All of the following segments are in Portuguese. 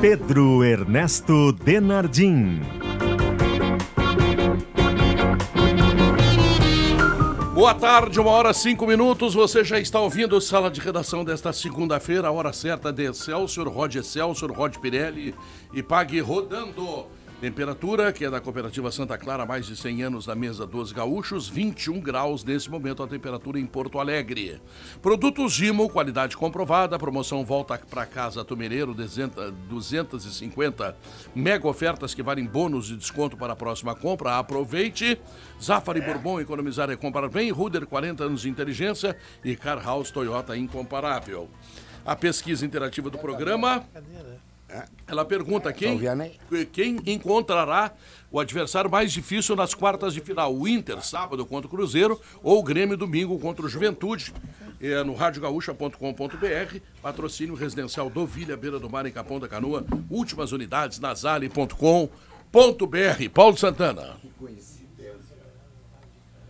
Pedro Ernesto Denardim. Boa tarde, uma hora cinco minutos. Você já está ouvindo Sala de Redação desta segunda-feira, a hora certa de Celso Rod Celso Rod Pirelli e Pague Rodando. Temperatura que é da Cooperativa Santa Clara, mais de 100 anos na mesa dos gaúchos, 21 graus nesse momento a temperatura em Porto Alegre. Produtos Gimo, qualidade comprovada, promoção volta para casa Tumereiro, 250 mega ofertas que valem bônus e desconto para a próxima compra. Aproveite. Zafari Bourbon, economizar e é comprar bem. Ruder, 40 anos de inteligência e Car House Toyota incomparável. A pesquisa interativa do programa. Cadê, né? É. Ela pergunta é, quem, quem encontrará o adversário mais difícil nas quartas de final. O Inter, sábado, contra o Cruzeiro, ou o Grêmio, domingo, contra o Juventude. É, no radiogaúcha.com.br, patrocínio residencial Do Vilha Beira do Mar, em Capão da Canoa, últimas unidades, nasale.com.br. Paulo Santana.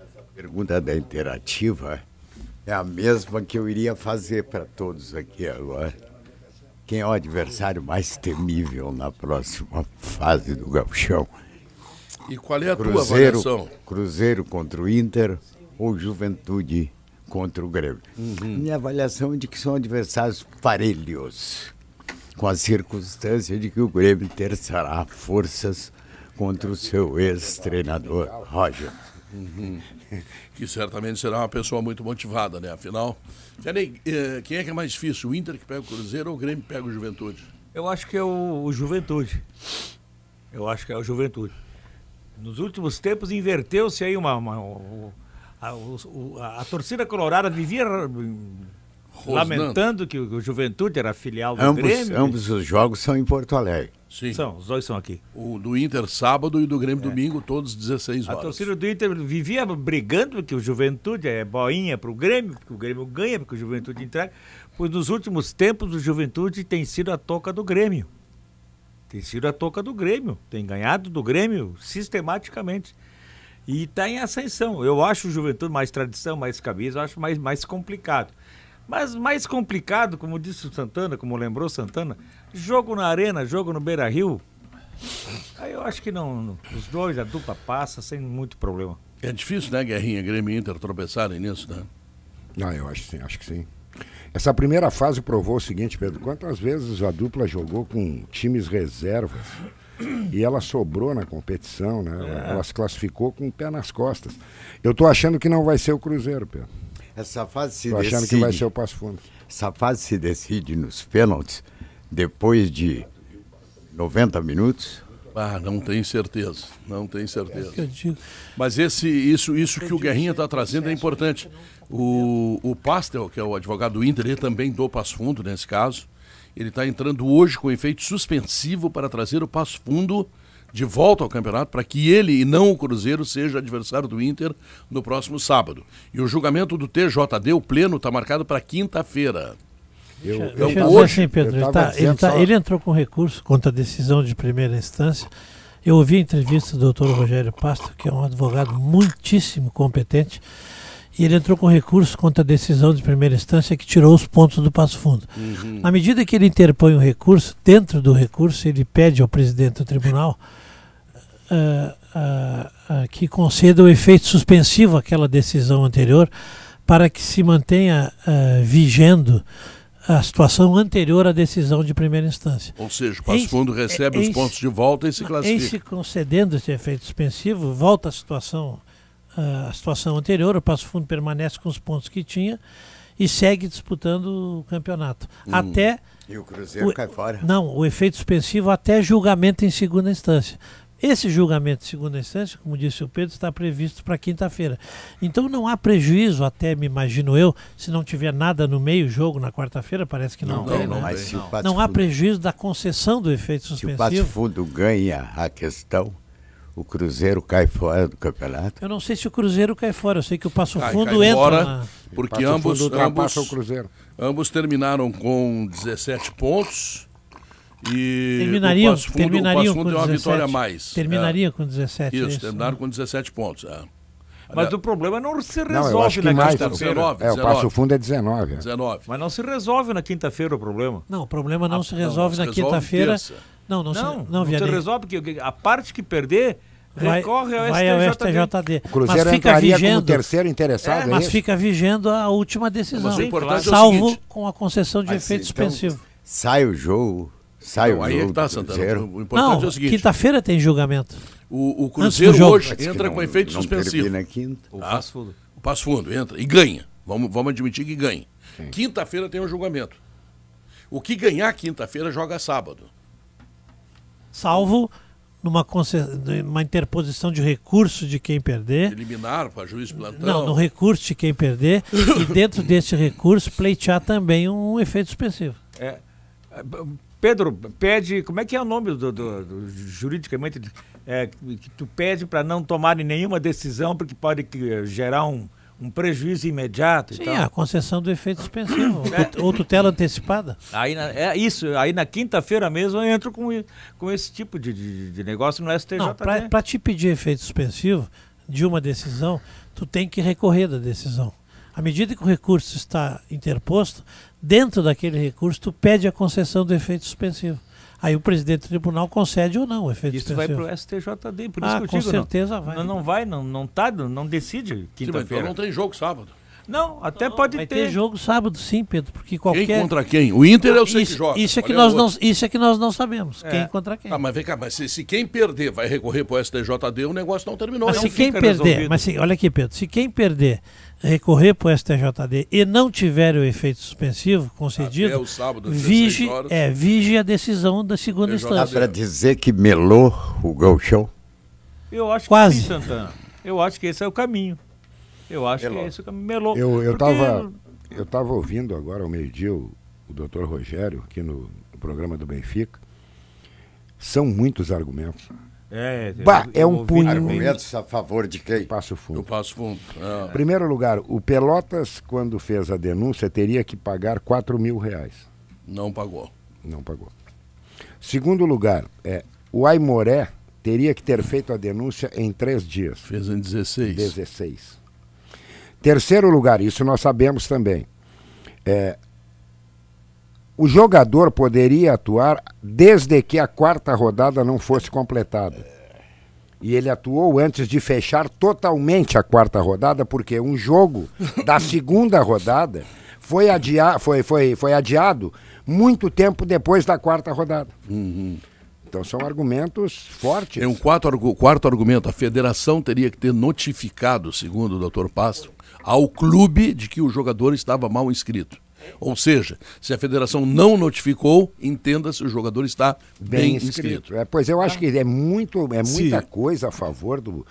Essa pergunta é da interativa é a mesma que eu iria fazer para todos aqui agora. Quem é o adversário mais temível na próxima fase do gauchão? E qual é a Cruzeiro, tua avaliação? Cruzeiro contra o Inter ou Juventude contra o Grêmio? Uhum. Minha avaliação é de que são adversários parelhos, com a circunstância de que o Grêmio terçará forças contra o seu ex-treinador Roger. que certamente será uma pessoa muito motivada, né? Afinal, eh, quem é que é mais difícil? O Inter que pega o Cruzeiro ou o Grêmio que pega o Juventude? Eu acho que é o, o Juventude. Eu acho que é o Juventude. Nos últimos tempos inverteu-se aí uma. uma, uma a, a, a, torcida colorada vivia Rosnando. lamentando que o, Juventude era filial do ambos, Grêmio. Ambos os jogos são em Porto Alegre. Sim. São, os dois são aqui. O do Inter sábado e do Grêmio é. domingo, todos 16 horas. A torcida do Inter vivia brigando porque o Juventude é boinha para o Grêmio, porque o Grêmio ganha, porque o Juventude entrega. Pois nos últimos tempos o Juventude tem sido a toca do Grêmio. Tem sido a toca do Grêmio. Tem ganhado do Grêmio sistematicamente. E está em ascensão. Eu acho o Juventude mais tradição, mais cabeça, eu acho mais, mais complicado. Mas mais complicado, como disse o Santana, como lembrou Santana, Jogo na arena, jogo no Beira Rio. Aí eu acho que não. Os dois, a dupla passa sem muito problema. É difícil, né, Guerrinha, Grêmio e Inter tropeçarem nisso, né? Ah, eu acho sim, acho que sim. Essa primeira fase provou o seguinte, Pedro, quantas vezes a dupla jogou com times reservas e ela sobrou na competição, né? Ela, é. ela se classificou com o pé nas costas. Eu tô achando que não vai ser o Cruzeiro, Pedro. Essa fase se tô achando que vai ser o Passo Fundo. Essa fase se decide nos pênaltis depois de 90 minutos? Ah, não tenho certeza, não tenho certeza. Mas esse, isso, isso que o Guerrinha está trazendo é importante. O, o Pastel, que é o advogado do Inter, ele também do Passo Fundo nesse caso, ele está entrando hoje com efeito suspensivo para trazer o Passo Fundo de volta ao campeonato para que ele e não o Cruzeiro seja adversário do Inter no próximo sábado. E o julgamento do TJD, o pleno, está marcado para quinta-feira. Eu, deixa, eu, eu hoje, assim, Pedro, eu ele, tá, ele, tá, só... ele, entrou com recurso contra a decisão de primeira instância. Eu ouvi a entrevista do doutor Rogério Pasto, que é um advogado muitíssimo competente, e ele entrou com recurso contra a decisão de primeira instância que tirou os pontos do Passo Fundo. Uhum. À medida que ele interpõe o um recurso, dentro do recurso, ele pede ao presidente do tribunal uh, uh, uh, que conceda o um efeito suspensivo àquela decisão anterior para que se mantenha vigendo a situação anterior à decisão de primeira instância. Ou seja, o Passo em, Fundo recebe os pontos de volta e se classifica. Em se concedendo esse efeito suspensivo, volta à situação, a situação anterior, o Passo Fundo permanece com os pontos que tinha e segue disputando o campeonato. Hum. Até. E o Cruzeiro o, cai fora. Não, o efeito suspensivo até julgamento em segunda instância. Esse julgamento de segunda instância, como disse o Pedro, está previsto para quinta-feira. Então não há prejuízo, até me imagino eu, se não tiver nada no meio jogo na quarta-feira, parece que não, não Não, né? mas não. não há prejuízo da concessão do efeito suspensivo. Se o Pato Fundo ganha a questão, o Cruzeiro cai fora do campeonato? Eu não sei se o Cruzeiro cai fora, eu sei que o Passo cai, Fundo cai entra. Fora, na... Porque ambos, ambos, ambos terminaram com 17 pontos e terminariam, Passo Fundo, terminariam o Passo Fundo com 17, é uma vitória a mais. Terminaria é. com 17. Isso, é isso terminaram né? com 17 pontos. É. Mas o problema não se resolve não, na quinta-feira. É, o passo é, fundo é 19. 19. Mas não se resolve na quinta-feira o problema. Não, o problema não a, ah, se resolve não, na quinta-feira. Não, não, não, se, não, não, não se resolve, porque a parte que perder vai, recorre ao vai STJD. Ao STJD. O Cruzeiro mas fica vigendo, como terceiro interessado. É, mas fica vigendo a última decisão. Mas o importante salvo é o seguinte, com a concessão de efeito suspensivo. Então, sai o jogo saiu aí é que tá, Santana. Zero. O importante não, é o seguinte. Quinta-feira tem julgamento. O, o Cruzeiro hoje entra não, com efeito não suspensivo. Na quinta. Tá? O Passo Fundo. O Passo Fundo entra e ganha. Vamos, vamos admitir que ganha. Quinta-feira tem o um julgamento. O que ganhar quinta-feira joga sábado. Salvo numa, numa interposição de recurso de quem perder. Eliminar para juiz plantão. Não, no recurso de quem perder. e dentro desse recurso pleitear também um efeito suspensivo. É, Pedro, pede. Como é que é o nome do, do, do juridicamente? É, que tu pede para não tomarem nenhuma decisão, porque pode que, eh, gerar um, um prejuízo imediato. Sim, a concessão do efeito suspensivo, é. ou tutela antecipada. Aí na, é isso, aí na quinta-feira mesmo eu entro com, com esse tipo de, de, de negócio no STJ. Para né? te pedir efeito suspensivo de uma decisão, tu tem que recorrer da decisão. À medida que o recurso está interposto, dentro daquele recurso, tu pede a concessão do efeito suspensivo. Aí o presidente do tribunal concede ou não o efeito isso suspensivo. Isso vai para o STJD, por isso ah, que eu com digo. Com certeza não, vai. Não, não vai, não, não, tá, não decide então quinta-feira. não tem jogo sábado. Não, até então, pode Vai ter. ter jogo sábado, sim, Pedro, porque qualquer. Quem contra quem? O Inter eu é sei isso, que joga. Isso é que, nós não, isso é que nós não sabemos. É. Quem contra quem. Ah, mas vem cá, mas se, se quem perder vai recorrer para o STJD, o negócio não terminou. Mas não é se quem perder, resolvido. mas se, olha aqui, Pedro, se quem perder recorrer para o STJD e não tiver o efeito suspensivo concedido, Até o sábado, vige, horas, é, vige a decisão da segunda instância. instância. Dá para dizer que melou o gauchão? Eu acho Quase. que sim, Santana. Eu acho que esse é o caminho. Eu acho que é isso que melou. Eu, eu, porque... eu ouvindo agora ao meio-dia o, o doutor Rogério aqui no, no, programa do Benfica. São muitos argumentos. É, bah, eu, eu é um punho. Argumentos a favor de quem? Passo fundo. Do passo fundo. Ah. Primeiro lugar, o Pelotas, quando fez a denúncia, teria que pagar 4 mil reais. Não pagou. Não pagou. Segundo lugar, é, o Aimoré teria que ter feito a denúncia em três dias. Fez em 16. 16. Terceiro lugar, isso nós sabemos também. É, o jogador poderia atuar desde que a quarta rodada não fosse completada. E ele atuou antes de fechar totalmente a quarta rodada, porque um jogo da segunda rodada foi, adia foi, foi, foi adiado muito tempo depois da quarta rodada. Uhum. Então são argumentos fortes. É um quarto, quarto argumento. A federação teria que ter notificado, segundo o doutor Pasto, ao clube de que o jogador estava mal inscrito. Ou seja, se a federação não notificou, entenda-se, o jogador está bem, bem inscrito. inscrito. É, pois eu acho ah. que é, muito, é muita Sim. coisa a favor do.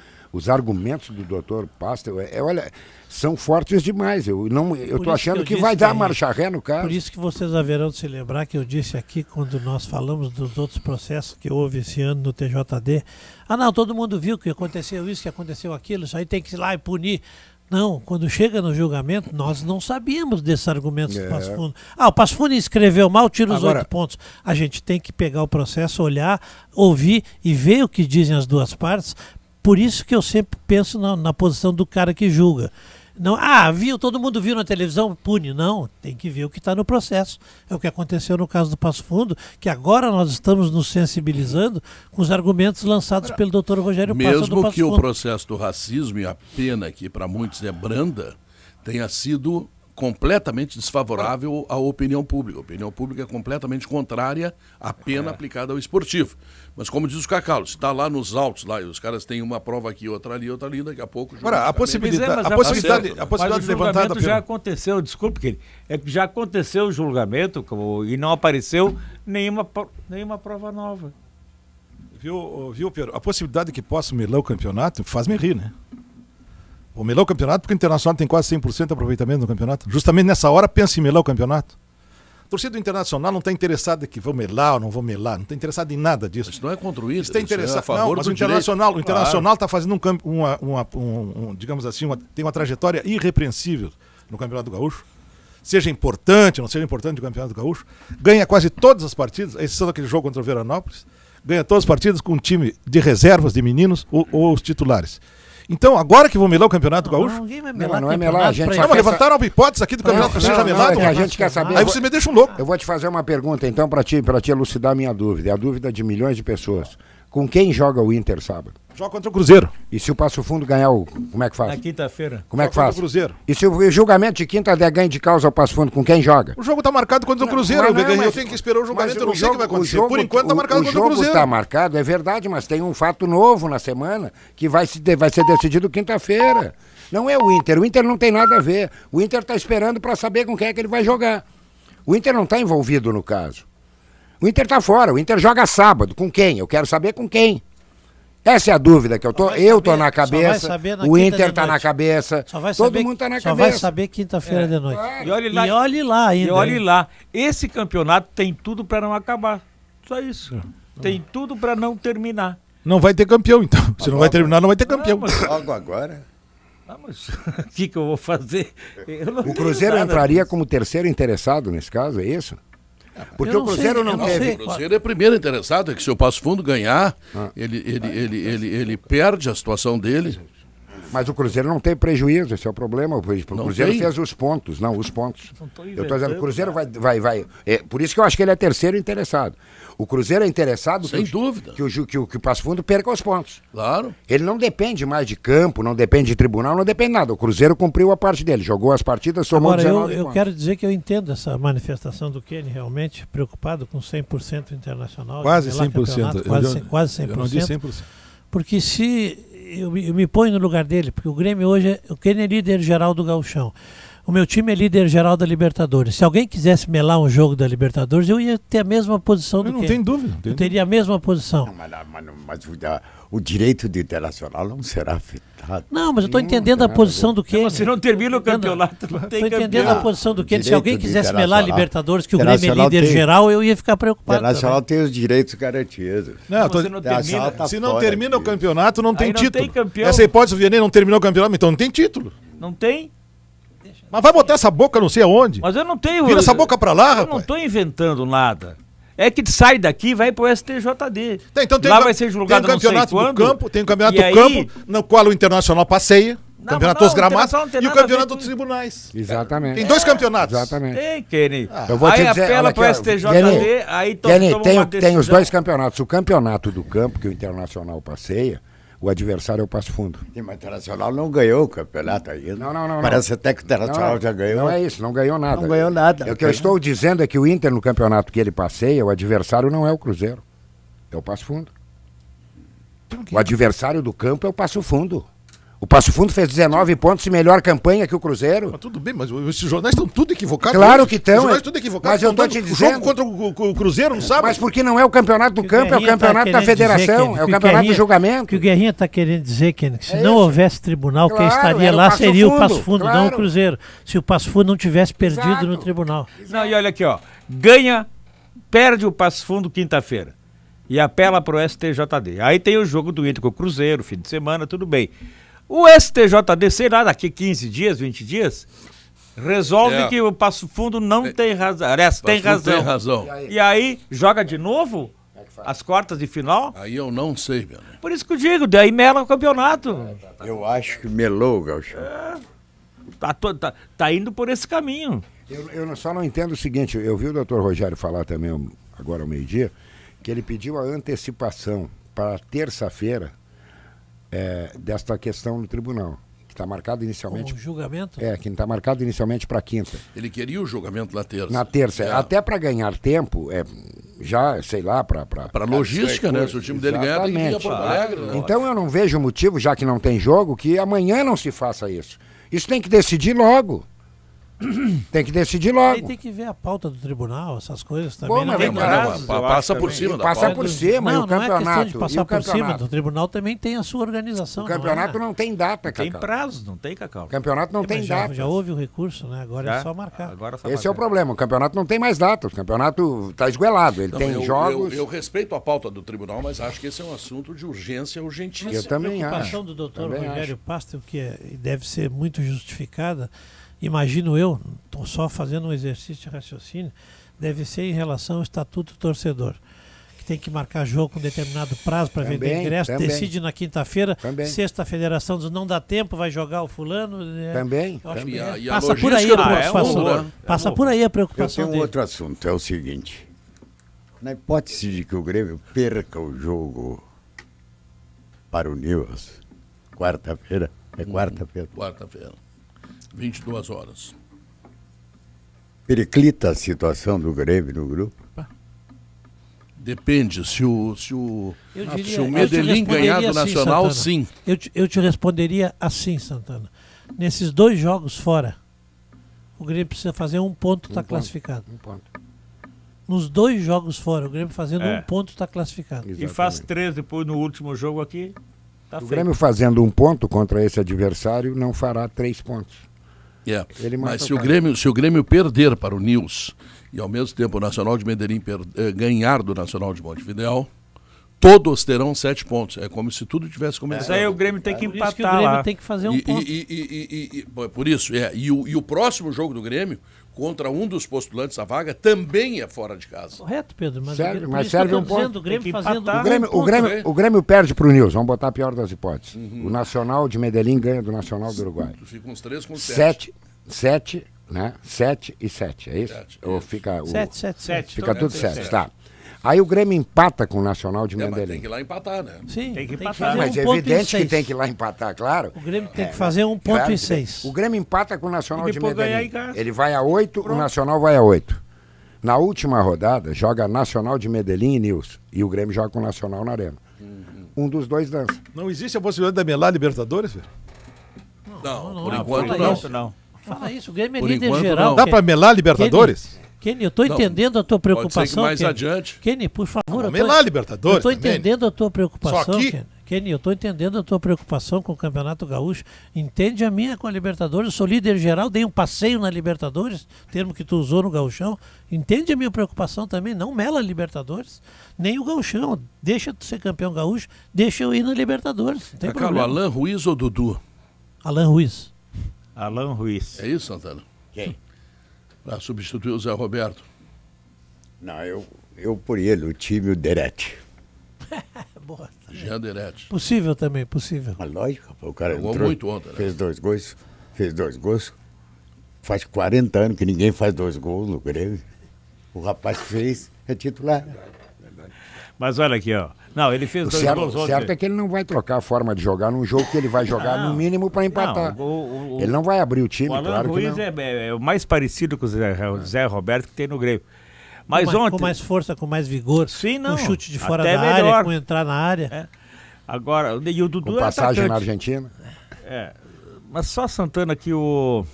argumentos do doutor Pasta, é, é, olha, são fortes demais. Eu não, eu estou achando que, que vai dar marcha ré no caso. Por isso que vocês haverão de se lembrar que eu disse aqui quando nós falamos dos outros processos que houve esse ano no TJD. Ah, não, todo mundo viu que aconteceu isso, que aconteceu aquilo, isso aí tem que ir lá e punir. Não, quando chega no julgamento, nós não sabíamos desses argumentos é. do Passo Fundo. Ah, o Passo Fundo escreveu mal, tira os oito pontos. A gente tem que pegar o processo, olhar, ouvir e ver o que dizem as duas partes. Por isso que eu sempre penso na, na posição do cara que julga. Não, ah, viu, todo mundo viu na televisão, pune. Não, tem que ver o que está no processo. É o que aconteceu no caso do Passo Fundo, que agora nós estamos nos sensibilizando com os argumentos lançados pelo doutor Rogério Mesmo Fundo. Mesmo que Fundo. o processo do racismo e a pena que para muitos é branda, tenha sido completamente desfavorável à opinião pública. A opinião pública é completamente contrária à pena é. aplicada ao esportivo. Mas como diz o Cacau, está lá nos altos, lá, os caras têm uma prova aqui, outra ali, outra ali, daqui a pouco... Agora, a possibilidade, é, mas a, possibilidade, certo, a possibilidade mas levantada... já aconteceu, desculpe, querido. é que já aconteceu o julgamento e não apareceu nenhuma, nenhuma prova nova. Viu, viu, Pedro? A possibilidade que possa melar o campeonato faz-me rir, né? Ou melar o campeonato porque o Internacional tem quase 100% de aproveitamento no campeonato. Justamente nessa hora pensa em melar o campeonato torcida Internacional não está interessada em que vou melar ou não vou melar, não está interessada em nada disso. Isso não é construído. Está interessado. É a favor não, mas o Internacional, direito. o Internacional está claro. Tá fazendo um, uma, uma um, um, digamos assim, uma, tem uma trajetória irrepreensível no Campeonato Gaúcho. Seja importante, não seja importante o Campeonato Gaúcho, ganha quase todas as partidas, a exceção daquele jogo contra o Veranópolis ganha todas as partidas com um time de reservas de meninos ou, ou os titulares. Então, agora que vão melar o Campeonato não, Gaúcho? Ninguém vai melar não, não é melar, a gente. Não, ah, levantaram uma hipótese aqui do Campeonato não, é que seja melado. a gente quer saber. Aí você me deixa um louco. Eu vou te fazer uma pergunta, então, para te, pra te elucidar a minha dúvida. É a dúvida de milhões de pessoas. Com quem joga o Inter sábado? Joga contra o Cruzeiro. E se o Passo Fundo ganhar o. Como é que faz? Na quinta-feira. Como é que faz? o Cruzeiro. E se o julgamento de quinta der ganho de causa ao Passo Fundo, com quem joga? O jogo está marcado contra o Cruzeiro. Não, eu mas, tenho que esperar o julgamento, eu não o sei o que vai acontecer. Jogo, Por enquanto está marcado o contra o Cruzeiro. O jogo está marcado, é verdade, mas tem um fato novo na semana que vai, se, vai ser decidido quinta-feira. Não é o Inter. O Inter não tem nada a ver. O Inter está esperando para saber com quem é que ele vai jogar. O Inter não está envolvido no caso. O Inter está fora, o Inter joga sábado. Com quem? Eu quero saber com quem. Essa é a dúvida que eu tô. Eu tô na cabeça. Na o Inter tá na cabeça. todo mundo tá na só cabeça. Só vai saber quinta-feira é, de noite. É. E olhe lá. E olhe lá ainda. E olhe lá. Esse campeonato tem tudo para não acabar. Só isso. É. Tem tudo para não terminar. Não vai ter campeão, então. Se agora, não vai terminar, não vai ter campeão. Logo agora. Vamos. Ah, o que, que eu vou fazer? Eu o Cruzeiro entraria disso. como terceiro interessado nesse caso, é isso? Porque o Cruzeiro não, teve. O Cruzeiro é primeiro interessado, é que se o Passo Fundo ganhar, ah. ele, ele, ele, ele, perde a situação dele. Mas o Cruzeiro não tem prejuízo, esse é o problema. O Cruzeiro fez os pontos, não, os pontos. Eu estou dizendo, o Cruzeiro vai. vai, vai é, por isso que eu acho que ele é terceiro interessado. O Cruzeiro é interessado Sem que, dúvida. Que, o, que, o, que o Passo Fundo perca os pontos. Claro. Ele não depende mais de campo, não depende de tribunal, não depende de nada. O Cruzeiro cumpriu a parte dele, jogou as partidas, somou Agora, 19 eu, eu quero dizer que eu entendo essa manifestação do Kenny, realmente preocupado com 100% internacional. Quase 100%. Quase, eu quase 100%. Eu não disse 100%. Porque se eu, eu, me ponho no lugar dele, porque o Grêmio hoje, é, o Kennedy é líder geral do Galchão. O meu time é líder geral da Libertadores. Se alguém quisesse melar um jogo da Libertadores, eu ia ter a mesma posição eu do não que. Não tem dúvida. Não eu teria dúvida. a mesma posição. Não, mas, mas, mas, o direito de internacional não será afetado. Não, mas eu estou né? é, entendendo a posição do Kennedy. se não termina o campeonato. Estou entendendo a posição do Kennedy. Se alguém quisesse melar Libertadores, que o Grêmio é líder tem, geral, eu ia ficar preocupado. Internacional também. tem os direitos garantidos. Não, tô, não termina, tá se não termina o campeonato, não tem não título. Tem campeão. Essa hipótese do Vianney não terminou o campeonato, então não tem título. Não tem? Mas vai botar essa boca não sei aonde. Mas eu não tenho. Vira essa boca para lá, eu rapaz. Eu não estou inventando nada é que sai daqui vai pro STJD. então tem Lá vai ser julgado tem um campeonato do campo, tem o um campeonato do aí... campo, no qual o Internacional passeia. Não, campeonato não, dos gramados e o campeonato dos tribunais. Exatamente. Tem dois é, campeonatos. Exatamente. Ei, Kenny. Ah. Eu vou aí te dizer, apela para o STJD, Kenny, aí toma, Kenny, tem, tem os dois campeonatos. O campeonato do campo, que o Internacional passeia, o adversário é o Passo Fundo. mas o Internacional não ganhou o campeonato ainda. Né? Não, não, não. Parece não. até que o Internacional não, já ganhou. Não é isso, não ganhou nada. Não ganhou nada. É o que eu estou dizendo é que o Inter, no campeonato que ele passeia, o adversário não é o Cruzeiro, é o Passo Fundo. Então, o adversário do campo é o Passo Fundo. O Passo Fundo fez 19 pontos e melhor campanha que o Cruzeiro. Mas tudo bem, mas os jornais estão tudo equivocados. Claro que estão. Os jornais estão é. equivocados. Mas eu estou te dizendo. Jogo contra o, Cruzeiro, não sabe? Mas porque não é o campeonato do campo, é o tá campeonato tá da federação, é o campeonato o do julgamento. que o Guerrinha está querendo dizer, que se é não houvesse tribunal, claro, quem estaria é lá seria o Passo Fundo, claro. não o Cruzeiro. Se o Passo Fundo não tivesse perdido Exato. no tribunal. Não, e olha aqui, ó. Ganha, perde o Passo Fundo quinta-feira e apela para o STJD. Aí tem o jogo do Inter com o Cruzeiro, fim de semana, tudo bem. O STJD, sei lá, daqui 15 dias, 20 dias, resolve é. que o Passo Fundo não é. tem razão. Aliás, tem razão. tem razão. E aí? e aí, joga de novo as quartas de final? Aí eu não sei, meu. Por isso que eu digo, daí mela o campeonato. É, tá, tá. Eu acho que melou, Galchão. É, tá, tá, tá indo por esse caminho. Eu, eu, só não entendo o seguinte, eu vi o doutor Rogério falar também agora ao meio-dia, que ele pediu a antecipação para terça-feira é, desta questão no tribunal está marcado inicialmente. julgamento? É, que está marcado inicialmente para quinta. Ele queria o julgamento na terça. Na terça, é. até para ganhar tempo, é, já, sei lá, para. Para logística, né? Se o time dele ganhar, tem para Alegre, né? Então eu não vejo motivo, já que não tem jogo, que amanhã não se faça isso. Isso tem que decidir logo. Tem que decidir logo. Aí tem que ver a pauta do tribunal, essas coisas também. Bom, não né? tem caso, é passa por também. cima da Passa por cima, não, é e o não campeonato. Não é questão de passar por cima do tribunal, também tem a sua organização. O campeonato não, é? não tem data, Cacau. Tem prazo, não tem, Cacau. O campeonato não é, tem já, data. Já houve o recurso, né? Agora é, é só marcar. Agora só Esse marcar. é o problema, o campeonato não tem mais data, o campeonato está esguelado, ele tem eu, jogos... Eu, eu, respeito a pauta do tribunal, mas acho que esse é um assunto de urgência urgentíssima. Eu também acho. A preocupação do doutor Rogério Pasta, que é, deve ser muito justificada, imagino eu, estou só fazendo um exercício de raciocínio, deve ser em relação ao estatuto do torcedor. que Tem que marcar jogo com determinado prazo para vender ingresso, também. decide na quinta-feira. Sexta, a federação diz: não dá tempo, vai jogar o fulano. É, também. e a, passa por aí a é preocupação. É passa por aí a preocupação. Eu tenho um outro assunto: é o seguinte. Na hipótese de que o Grêmio perca o jogo para o News, quarta-feira, é uhum. quarta-feira. Quarta-feira 22 horas. Periclita a situação do Grêmio no grupo? Depende. Se o, se o, diria, se o Medellín é ganhar do assim, Nacional, sim. Eu te, eu te responderia assim, Santana. Nesses dois jogos fora, o Grêmio precisa fazer um ponto, está um classificado. Um ponto. Nos dois jogos fora, o Grêmio fazendo é. um ponto, está classificado. Exatamente. E faz três depois no último jogo aqui. Tá o feito. Grêmio fazendo um ponto contra esse adversário não fará três pontos. É. Mas se o, o Grêmio, se o Grêmio perder para o Nils e ao mesmo tempo o Nacional de Medellín per, eh, ganhar do Nacional de Montevideo, todos terão sete pontos. É como se tudo tivesse começado. Mas aí o Grêmio tem que é, empatar que o Grêmio lá. tem que fazer um e, ponto. E, e, e, por isso, é. E o, e o próximo jogo do Grêmio contra um dos postulantes à vaga também é fora de casa. Correto, Pedro. Mas serve, o, mas serve um dizendo, ponto. o Grêmio, fazendo o Grêmio, um o, Grêmio o Grêmio, perde para o Nils, vamos botar a pior das hipóteses. Uhum. O Nacional de Medellín ganha do Nacional do Uruguai. Fica uns três com sete. Sete, sete né? Sete e sete, é isso? Sete, Ou fica... Sete, o... sete, sete. Fica tudo sete, sete. tá. Aí o Grêmio empata com o Nacional de é, tem que ir lá empatar, né? Sim, tem que empatar. Tem que mas um é evidente que tem que ir lá empatar, claro. O Grêmio tem é, que fazer um ponto claro, e seis. O Grêmio empata com o Nacional de Medellín. Ele vai a oito, Pronto. o Nacional vai a oito. Na última rodada, joga Nacional de Medellín e Nilson. E o Grêmio joga com o Nacional na Arena. Uhum. Um dos dois dança. Não existe a possibilidade da Melá Libertadores, velho? Não, não, não, por enquanto não. Isso, não. Fala isso, o Grêmio é por líder enquanto, geral. Não. Dá pra é melar Libertadores? Kenny, eu estou entendendo a tua preocupação. Pode ser que mais Kenny. adiante. Kenny, por favor. Vamos tô, lá, Libertadores. estou né? entendendo a tua preocupação. Só aqui? Kenny. eu estou entendendo a tua preocupação com o Campeonato Gaúcho. Entende a minha com a Libertadores. Eu sou líder geral, dei um passeio na Libertadores, termo que tu usou no Gauchão. Entende a minha preocupação também. Não mela a Libertadores, nem o Gauchão. Deixa tu ser campeão gaúcho, deixa eu ir na Libertadores. Não tem Cacalo, tá problema. Alan Ruiz ou Dudu? Alan Ruiz. Alan Ruiz. É isso, Santana? Quem? para substituir o Zé Roberto? Não, eu, eu por ele, o time o Derete. Boa. Tá Jean Derete. Possível também, possível. Mas lógico, o cara Jogou entrou, muito ontem, né? fez dois gols, fez dois gols. Faz 40 anos que ninguém faz dois gols no Grêmio. O rapaz fez, é titular. Verdade, verdade. Mas olha aqui, ó. Não, ele fez o dois certo, gols ontem. certo é que ele não vai trocar a forma de jogar num jogo que ele vai jogar não, no mínimo para empatar. Não, o, o, ele não vai abrir o time, o Alan claro Ruiz que não. É, é, é, o mais parecido com o Zé, o é. Zé Roberto que tem no Grêmio. Mas com mais, ontem... Com mais força, com mais vigor. Sim, não. Com chute de fora da melhor. área, com entrar na área. É. Agora, e o Dudu com é passagem na Argentina. É. Mas só Santana que o...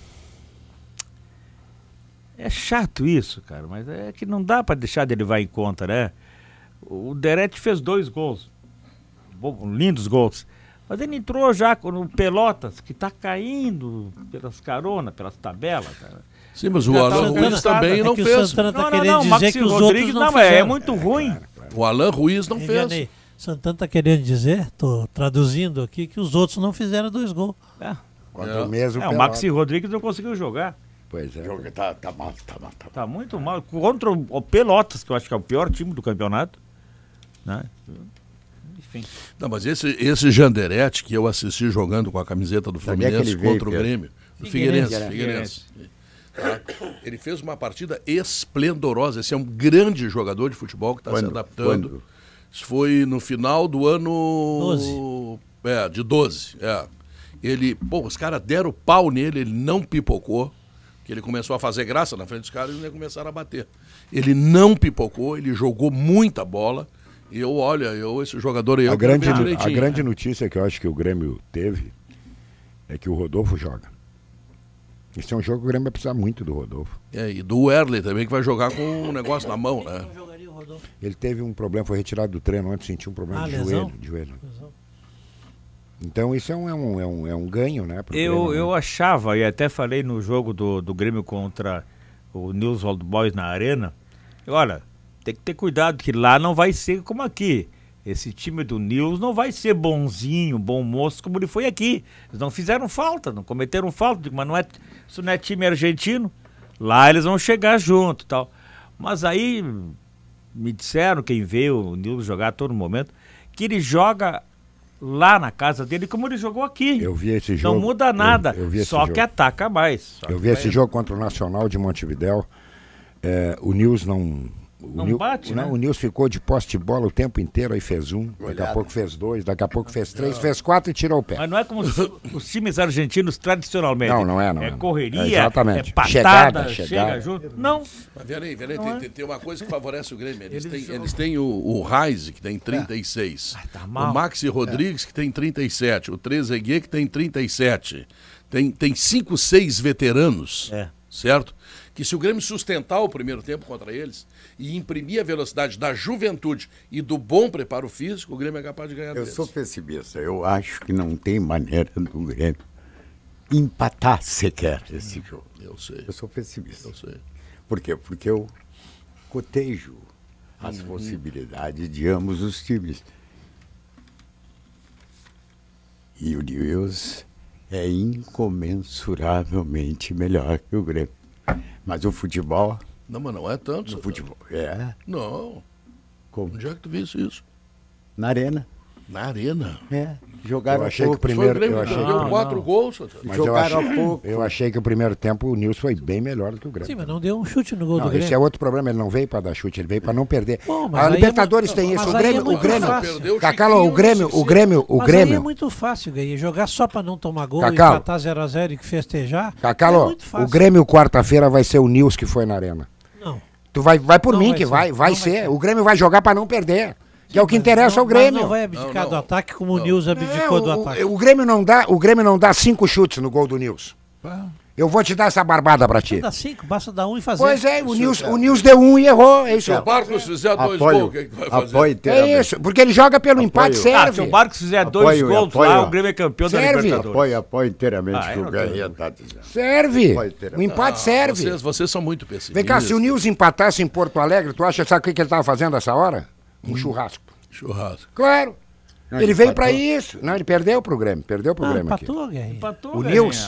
É chato isso, cara, mas é que não dá para deixar de levar em conta, né? O Derete fez dois gols. Lindos gols. Mas ele entrou já no Pelotas, que está caindo pelas caronas, pelas tabelas. Cara. Sim, mas o tá Alan Ruiz também não fez. É o Santana está querendo não, não, dizer que os Rodrigues outros não, é, é muito ruim. O Alan Ruiz não fez. Santana está querendo dizer, estou traduzindo aqui, que os outros não fizeram dois gols. É. Quanto é. mesmo é, o Maxi Rodrigues não conseguiu jogar. Pois é. tá, tá mal, tá mal, tá, tá mal. Tá muito mal. Contra o Pelotas, que eu acho que é o pior time do campeonato. Né? Enfim. Não, mas esse, esse Janderete que eu assisti jogando com a camiseta do Fluminense veio, contra o Grêmio, do Figueirense. Figueirense. Tá? Ele fez uma partida esplendorosa. Esse é um grande jogador de futebol que está se adaptando. Quando? Isso foi no final do ano. 12. É, de 12. É. Ele, pô, os caras deram pau nele, ele não pipocou. Que ele começou a fazer graça na frente dos caras e eles começaram a bater. Ele não pipocou, ele jogou muita bola. E eu, olha, eu, esse jogador eu. A grande, a grande notícia que eu acho que o Grêmio teve é que o Rodolfo joga. Esse é um jogo que o Grêmio vai precisar muito do Rodolfo. É, e do Werley também, que vai jogar com um negócio na mão, né? Ele teve um problema, foi retirado do treino antes, sentiu um problema ah, de joelho. De joelho. Lesão. Então isso é um, é um, é um, é um ganho, né? eu, Grêmio, eu né? achava, e até falei no jogo do, do Grêmio contra o News Old Boys na arena, olha, tem que ter cuidado, que lá não vai ser como aqui. Esse time do Nils não vai ser bonzinho, bom moço, como ele foi aqui. Eles não fizeram falta, não cometeram falta. Mas não é, isso não é time argentino. Lá eles vão chegar junto tal. Mas aí me disseram, quem veio o Nils jogar a todo momento, que ele joga lá na casa dele como ele jogou aqui. Eu vi esse jogo. Não muda nada, eu, eu só jogo. que ataca mais. eu vi vai... esse jogo contra o Nacional de Montevidéu. É, o Nils não não Nil, bate, né? né? O Nils ficou de poste de bola o tempo inteiro, aí fez um, Olhada. daqui a pouco fez dois, daqui a pouco fez três, fez quatro e tirou o pé. Mas não é como os, os times argentinos tradicionalmente. Não, não é, não. É, é, é. correria, é, exatamente. é patada, chegada, chega chegada. junto. Não. Mas Vianney, Vianney tem, é. tem, uma coisa que favorece o Grêmio. Eles, eles, têm, eles têm, o, o Reis, que tem 36. Ah, tá mal. O Maxi é. Rodrigues, que tem 37. O Trezeguet, que tem 37. Tem, tem cinco, seis veteranos. É. Certo? Que se o Grêmio sustentar o primeiro tempo contra eles, e imprimir a velocidade da juventude e do bom preparo físico, o Grêmio é capaz de ganhar. Eu deles. sou pessimista. Eu acho que não tem maneira do Grêmio empatar sequer esse hum, jogo. Eu sei. Eu sou pessimista. Eu sei. Por quê? Porque eu cotejo as uhum. possibilidades de ambos os times. E o News é incomensuravelmente melhor que o Grêmio. Mas o futebol não, mas não é tanto. No futebol. É. Não. Como? Onde é que tu visse isso? Na arena. Na arena? É. Jogaram eu achei pouco. que o primeiro. eu achei deu quatro não. gols. Mas jogaram eu achei, pouco. Eu achei que o primeiro tempo o Nilson foi bem melhor do que o Grêmio. Sim, mas não deu um chute no gol não, do Grêmio. Esse é outro problema, ele não veio para dar chute, ele veio para não perder. Bom, a é Libertadores é tem isso. O Grêmio, é o Grêmio. Cacalo, o Grêmio, o é Grêmio, o Grêmio. é muito fácil, ganhar é Jogar só para não tomar gol, Cacalo. empatar 0x0 e festejar. Cacalo, é o Grêmio quarta-feira vai ser o Nilson que foi na arena. Tu vai, vai por não mim, vai que ser. vai, vai ser. vai ser. O Grêmio vai jogar para não perder. Que é o que interessa ao Grêmio. não vai abdicar não, do ataque como o Nils abdicou é, do ataque. O, o, Grêmio não dá, o Grêmio não dá cinco chutes no gol do Nils. Ah. Eu vou te dar essa barbada pra ti. Dá cinco, basta dar um e fazer. Pois é, o, Nils, o Nils deu um e errou, é isso. Se o Barcos fizer dois apoio, gols, é Apoio É isso, porque ele joga pelo apoio. empate, ah, serve. Ah, se o Barcos fizer apoio, dois gols apoio, lá, o Grêmio é campeão serve. da Libertadores. Apoio, apoio inteiramente ah, que o Garrinha tá dizendo. Serve, o empate ah, serve. Vocês, vocês são muito pessimistas. Vem cá, se o Nils empatasse em Porto Alegre, tu acha, sabe o que, que ele tava fazendo essa hora? Um hum. churrasco. Churrasco. Claro. Não, ele, ele veio para isso. Não, ele perdeu o programa. Perdeu o ah, programa ah, empatou, aqui. Empatou, o Nils.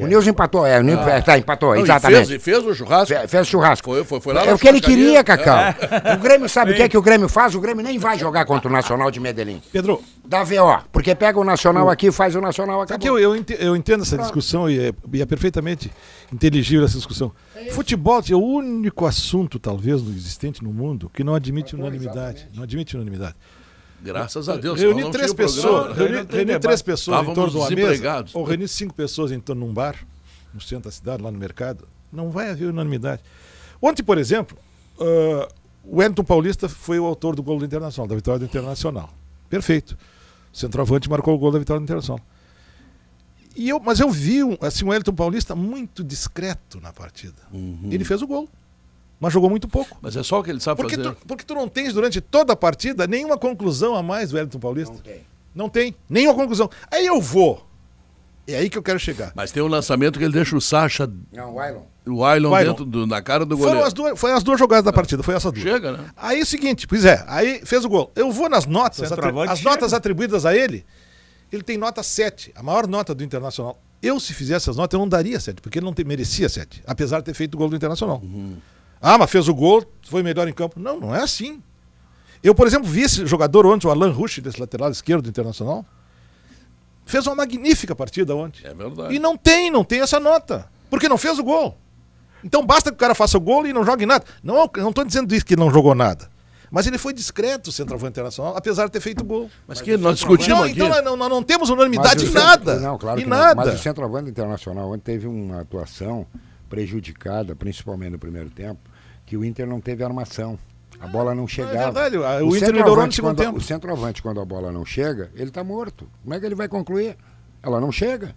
O Nils empatou. É, o Nils, ah. tá, empatou, não, exatamente. fez, fez, o churrasco. Fe, fez o churrasco. Foi, foi, foi lá É o que ele queria, Cacau. É. O Grêmio sabe o que é que o Grêmio faz? O Grêmio nem vai jogar contra o Nacional de Medellín. Pedro. Dá VO. Porque pega o Nacional aqui e faz o Nacional aqui. Eu, eu, eu entendo essa discussão e é, e é perfeitamente inteligível essa discussão. É Futebol é o único assunto, talvez, existente no mundo que não admite é unanimidade. Não admite unanimidade. Graças a Deus. Reuni três pessoas, reuni, reuni três pessoas em torno de uma mesa, ou reuni cinco pessoas em torno de um bar, no centro da cidade, lá no mercado. Não vai haver unanimidade. Ontem, por exemplo, uh, o Wellington Paulista foi o autor do gol do Internacional, da vitória do Internacional. Perfeito. O centroavante marcou o gol da vitória do Internacional. E eu, mas eu vi um, assim, o Wellington Paulista muito discreto na partida. Uhum. Ele fez o gol mas jogou muito pouco. Mas é só o que ele sabe porque fazer. Tu, porque tu não tens durante toda a partida nenhuma conclusão a mais do Wellington Paulista. Não tem. Não tem nenhuma conclusão. Aí eu vou. É aí que eu quero chegar. Mas tem um lançamento que ele deixa o Sacha. Não, o Ailon. O Ailon, dentro do, na cara do goleiro. Foram as duas, foi as duas jogadas da é. partida, foi essa duas. Chega, né? Aí é o seguinte, pois é, aí fez o gol. Eu vou nas notas, atri... as notas atribuídas a ele. Ele tem nota 7, a maior nota do Internacional. Eu, se fizesse as notas, eu não daria 7, porque ele não te, merecia 7, apesar de ter feito o gol do Internacional. Uhum. Ah, mas fez o gol, foi melhor em campo. Não, não é assim. Eu, por exemplo, vi esse jogador ontem, o Alan Rush, desse lateral esquerdo internacional. Fez uma magnífica partida ontem. É verdade. E não tem, não tem essa nota. Porque não fez o gol. Então basta que o cara faça o gol e não jogue nada. Não estou é dizendo isso que não jogou nada. Mas ele foi discreto, o centroavante internacional, apesar de ter feito gol. Mas, que nós discutimos não, então, aqui. Então não, não, não temos unanimidade em nada. Não, claro em nada. Não. Mas o centroavante internacional ontem teve uma atuação prejudicada, principalmente no primeiro tempo, que o Inter não teve armação. A bola não é chegava. É verdade, o, o Inter melhorou no segundo tempo. O centroavante, quando a bola não chega, ele está morto. Como é que ele vai concluir? Ela não chega.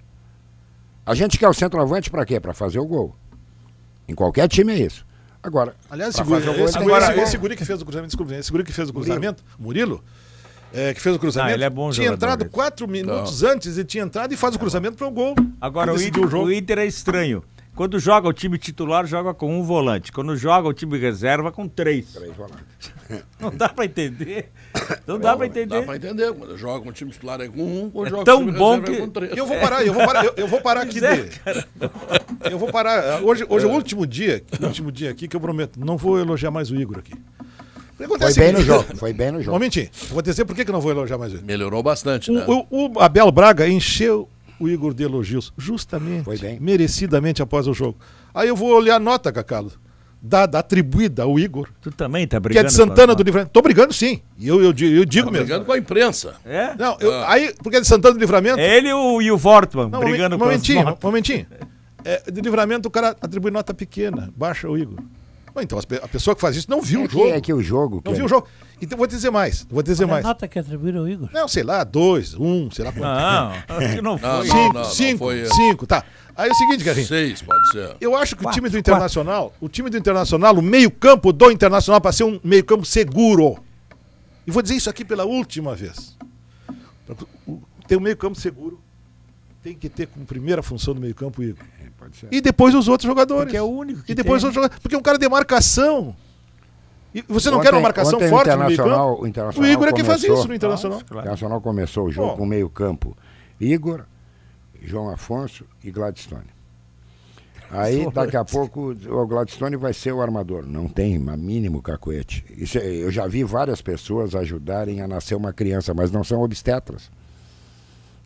A gente quer o centroavante para quê? Para fazer o gol. Em qualquer time é isso. Agora, aliás, esse, guri, gol, esse, agora, esse, guri que fez o cruzamento, desculpa, esse guri que fez o cruzamento, Murilo, Murilo é, que fez o cruzamento. Ah, ele é bom tinha entrado quatro minutos então, antes e tinha entrado e faz o é. cruzamento para o gol. Agora o Inter, o, jogo. o Inter é estranho. Quando joga o time titular, joga com um volante. Quando joga o time reserva, com três. Três volantes. Não dá para entender. Não dá para entender. Dá para entender. Quando joga com o time titular é com um, quando é joga tão com o time bom reserva é que... é com três. Eu vou parar, eu vou parar, eu, eu vou parar aqui é, eu vou parar. Hoje, hoje é o é. último dia, último dia aqui que eu prometo. Não vou elogiar mais o Igor aqui. Acontece foi bem no jogo, foi bem no jogo. Um momentinho. Vou dizer por que, que não vou elogiar mais ele? Melhorou bastante, né? o, o, o Abel Braga encheu o Igor de elogios, justamente, merecidamente após o jogo. Aí eu vou olhar a nota, Cacalo, dada, atribuída ao Igor. Tu também tá brigando. Que é de Santana do Livramento. Tô brigando sim. E eu, eu, eu, digo tá mesmo. brigando com a imprensa. É? Não, eu, ah. aí, porque é de Santana do Livramento. É ele o, e o Vortman brigando momentinho, com imprensa. Momentinho, momentinho. É, de livramento o cara atribui nota pequena, baixa o Igor. Bom, então, a pessoa que faz isso não viu é o jogo. É que, é que o jogo. Não cara. viu o jogo. Então, vou dizer mais. Vou dizer Olha é mais. A nota que atribuíram ao Igor? Não, sei lá, dois, um, sei lá quanto. Não, acho que não foi. Não, cinco, não, não, cinco, foi cinco, tá. Aí é o seguinte, Guerrinho. Seis, pode ser. Eu acho que quatro, o time do Internacional, quatro. o time do Internacional, o meio-campo do Internacional, para ser um meio-campo seguro. E vou dizer isso aqui pela última vez. Ter um meio-campo seguro tem que ter como primeira função do meio-campo, Igor e depois os outros jogadores. Porque é o único. e depois tem. os outros jogadores. Porque um cara de marcação. E você não quer uma marcação forte o internacional, no o internacional O Igor é que começou, faz isso no Internacional. Claro. O Internacional começou o jogo Bom. com meio-campo. Igor, João Afonso e Gladstone. Aí, daqui a pouco, o Gladstone vai ser o armador. Não tem a mínimo cacoete. Isso, é- eu já vi várias pessoas ajudarem a nascer uma criança, mas não são obstetras.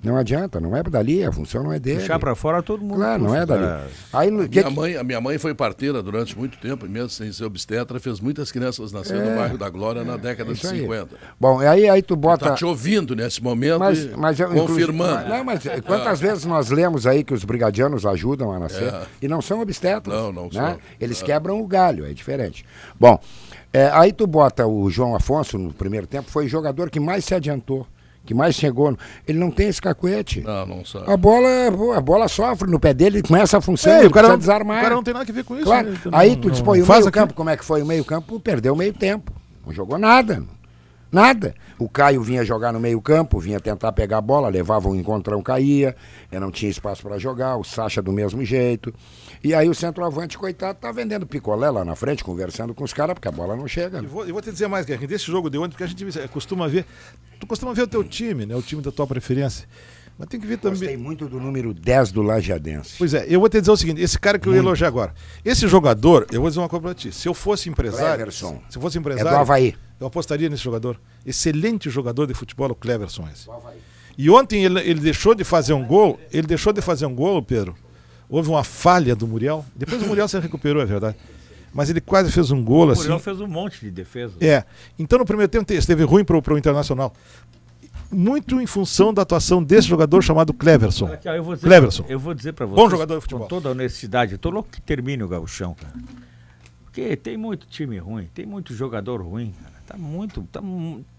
Não adianta, não é dali, a função não é dele. Deixar para fora todo mundo. Claro, não é dali. Aí, a, minha mãe, a minha mãe foi parteira durante muito tempo, mesmo sem ser obstetra, fez muitas crianças nascer é, no bairro da Glória é, na década é de 50. Aí. Bom, aí, aí tu tá bota. Está te ouvindo nesse momento, mas, mas eu, confirmando. Não, mas quantas vezes nós lemos aí que os brigadianos ajudam a nascer é. e não são obstetras? Não, não né? são. Eles é. quebram o galho, é diferente. Bom, aí tu bota o João Afonso no primeiro tempo, foi o jogador que mais se adiantou que mais chegou. Ele não tem esse cacuete. Não, não sabe. A bola, a bola sofre no pé dele, começa a função, é, ele o cara, precisa desarmar. O cara não tem nada a ver com isso. Claro. Né? Então, Aí tu dispõe o meio-campo, como é que foi o meio-campo? Perdeu meio tempo. Não jogou nada. Nada. O Caio vinha jogar no meio-campo, vinha tentar pegar a bola, levava um encontrão, caía, não tinha espaço para jogar, o Sacha do mesmo jeito. E aí o centroavante, coitado, tá vendendo picolé lá na frente, conversando com os caras, porque a bola não chega. Né? vou, eu vou te dizer mais, Guerrinho, desse jogo de ontem, porque a gente costuma ver. Tu costuma ver o teu time, né? O time da tua preferência. Mas tem que ver também. Gostei muito do número 10 do Lajadense. Pois é, eu vou te dizer o seguinte: esse cara que muito. eu elogiei elogiar agora. Esse jogador, eu vou dizer uma coisa pra ti. Se eu fosse empresário. Cleverson. Se eu fosse empresário. É do Havaí. Eu apostaria nesse jogador. Excelente jogador de futebol, o Cleverson esse. E ontem ele, ele deixou de fazer um gol, ele deixou de fazer um gol, Pedro. Houve uma falha do Muriel. Depois o Muriel se recuperou, é verdade mas ele quase fez um gol. O assim. Muriel fez um monte de defesa. É. Então no primeiro tempo esteve ruim para o Internacional. Muito em função da atuação desse jogador chamado Cleverson. Cleverson. Eu vou dizer para você. Bom jogador de futebol. Com toda a honestidade. Eu tô louco que termine o gauchão, cara. Porque tem muito time ruim, tem muito jogador ruim, cara. Tá muito. Tá,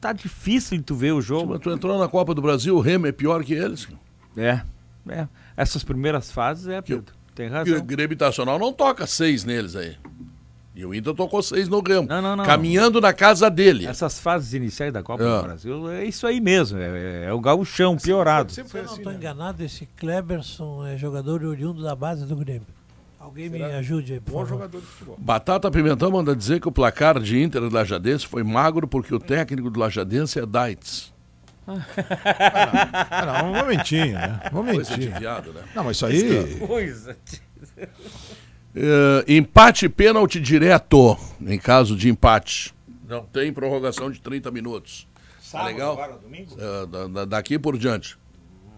tá difícil tu ver o jogo. Mas tu entrou na Copa do Brasil, o Remo é pior que eles. É. é. Essas primeiras fases é, Pedro. tem razão. O Grêmio Internacional não toca seis neles aí. E o Inter tocou seis no Remo. Não, não, não. Caminhando na casa dele. Essas fases iniciais da Copa é. do Brasil, é isso aí mesmo. É, é, é o gauchão assim, piorado. Sempre, sempre Se eu não estou assim, tá né? enganado, esse Kleberson é jogador oriundo da base do Grêmio. Alguém Será? me ajude aí, por Bom favor. jogador de futebol. Batata Pimentão manda dizer que o placar de Inter do Lajadense foi magro porque o técnico do Lajadense é Dites. Ah, não, ah, não, mentir, né? Vou mentir. Viado, né? Não, mas isso aí. Coisa. Uh, empate pênalti direto em caso de empate. Não tem prorrogação de 30 minutos. Tá Sábado, tá legal? Agora, domingo? Uh, da, da, daqui por diante. Hum,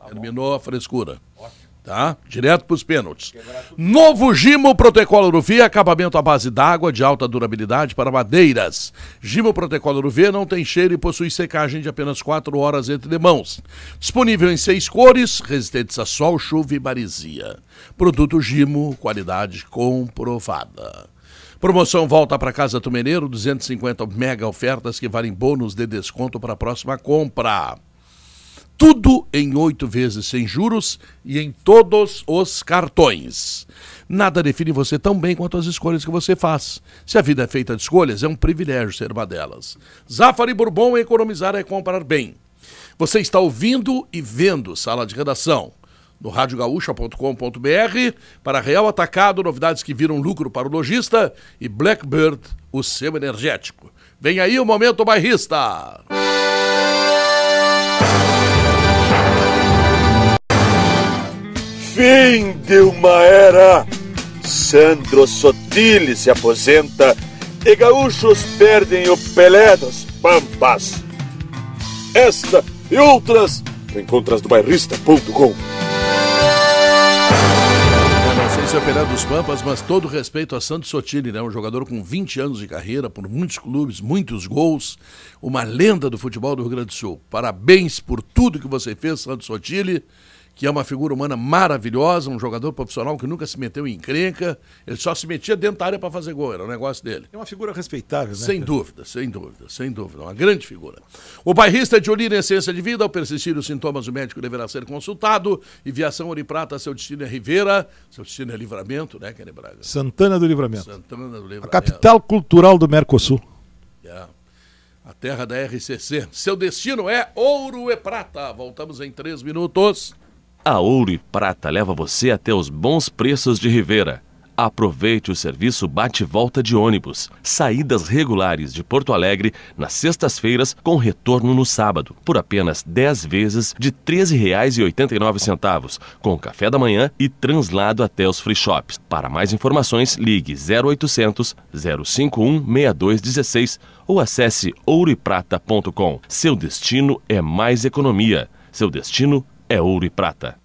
tá Terminou bom. a frescura. Ótimo tá? Direto para os pênaltis. Novo Gimo Protecolo Uruvia, acabamento à base d'água de alta durabilidade para madeiras. Gimo Protecolo Uruvia não tem cheiro e possui secagem de apenas 4 horas entre mãos. Disponível em seis cores, resistentes a sol, chuva e marisia. Produto Gimo, qualidade comprovada. Promoção Volta para Casa Tumeneiro, 250 mega ofertas que valem bônus de desconto para a próxima compra tudo em oito vezes sem juros e em todos os cartões. Nada define você tão bem quanto as escolhas que você faz. Se a vida é feita de escolhas, é um privilégio ser uma delas. Zafari Bourbon, economizar é comprar bem. Você está ouvindo e vendo Sala de Redação no radiogaúcha.com.br para Real Atacado, novidades que viram lucro para o lojista e Blackbird, o seu energético. Vem aí o momento bairrista. Música fim de uma era. Sandro Sotile se aposenta e gaúchos perdem o Pelé das Pampas. Esta e outras encontras do bairrista.com. é o Pelé dos Pampas, mas todo respeito a Sandro Sotile, né? um jogador com 20 anos de carreira, por muitos clubes, muitos gols, uma lenda do futebol do Rio Grande do Sul. Parabéns por tudo que você fez, Sandro Sotile que é uma figura humana maravilhosa, um jogador profissional que nunca se meteu em encrenca, ele só se metia dentro da área para fazer gol, era o um negócio dele. É uma figura respeitável, né? Sem dúvida, sem dúvida, sem dúvida, uma grande figura. O bairrista de Olírio é ciência de vida, ao persistir os sintomas, o médico deverá ser consultado. E Viação Ouro e Prata, seu destino é Rivera, seu destino é Livramento, né, Kenny Braga? Santana do Livramento. Santana do Livramento. A capital cultural do Mercosul. Yeah. É. A terra da RCC. Seu destino é ouro e prata. Voltamos em três minutos. A Ouro e Prata leva você até os bons preços de Rivera. Aproveite o serviço bate-volta de ônibus, saídas regulares de Porto Alegre nas sextas-feiras com retorno no sábado, por apenas 10 vezes de R$ 13,89, com café da manhã e translado até os free shops. Para mais informações, ligue 0800 051 6216 ou acesse ouroeprata.com. Seu destino é mais economia. Seu destino é é ouro e prata.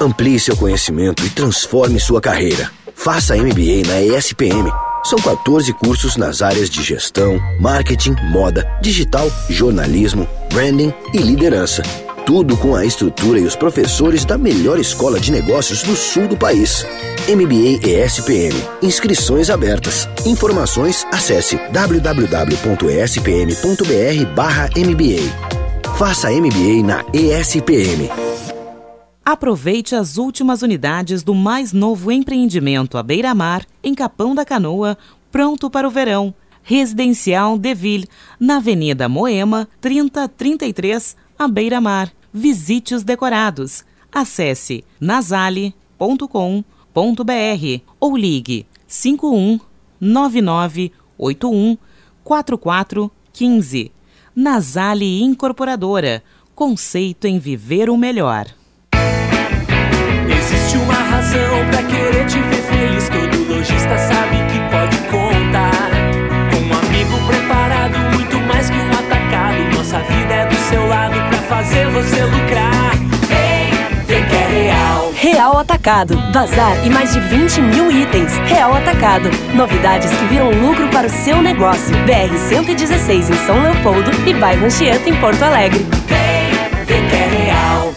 Amplie seu conhecimento e transforme sua carreira. Faça MBA na ESPM. São 14 cursos nas áreas de gestão, marketing, moda, digital, jornalismo, branding e liderança. Tudo com a estrutura e os professores da melhor escola de negócios do sul do país. MBA ESPM. Inscrições abertas. Informações acesse www.espm.br/mba. Faça MBA na ESPM. Aproveite as últimas unidades do mais novo empreendimento à beira-mar, em Capão da Canoa, pronto para o verão. Residencial Deville, na Avenida Moema, 3033, à beira-mar. Visite os decorados. Acesse nasale.com.br ou ligue 51 9981 4415. Nasale Incorporadora. Conceito em viver o melhor. Existe uma razão para querer te ver feliz. Todo lojista sabe que pode contar. Com um amigo preparado, muito mais que um atacado. Nossa vida é do seu lado para fazer você lucrar. Real Atacado. Bazar e mais de 20 mil itens. Real Atacado. Novidades que viram lucro para o seu negócio. BR 116 em São Leopoldo e bairro Anchieta em Porto Alegre. Vem, fica real.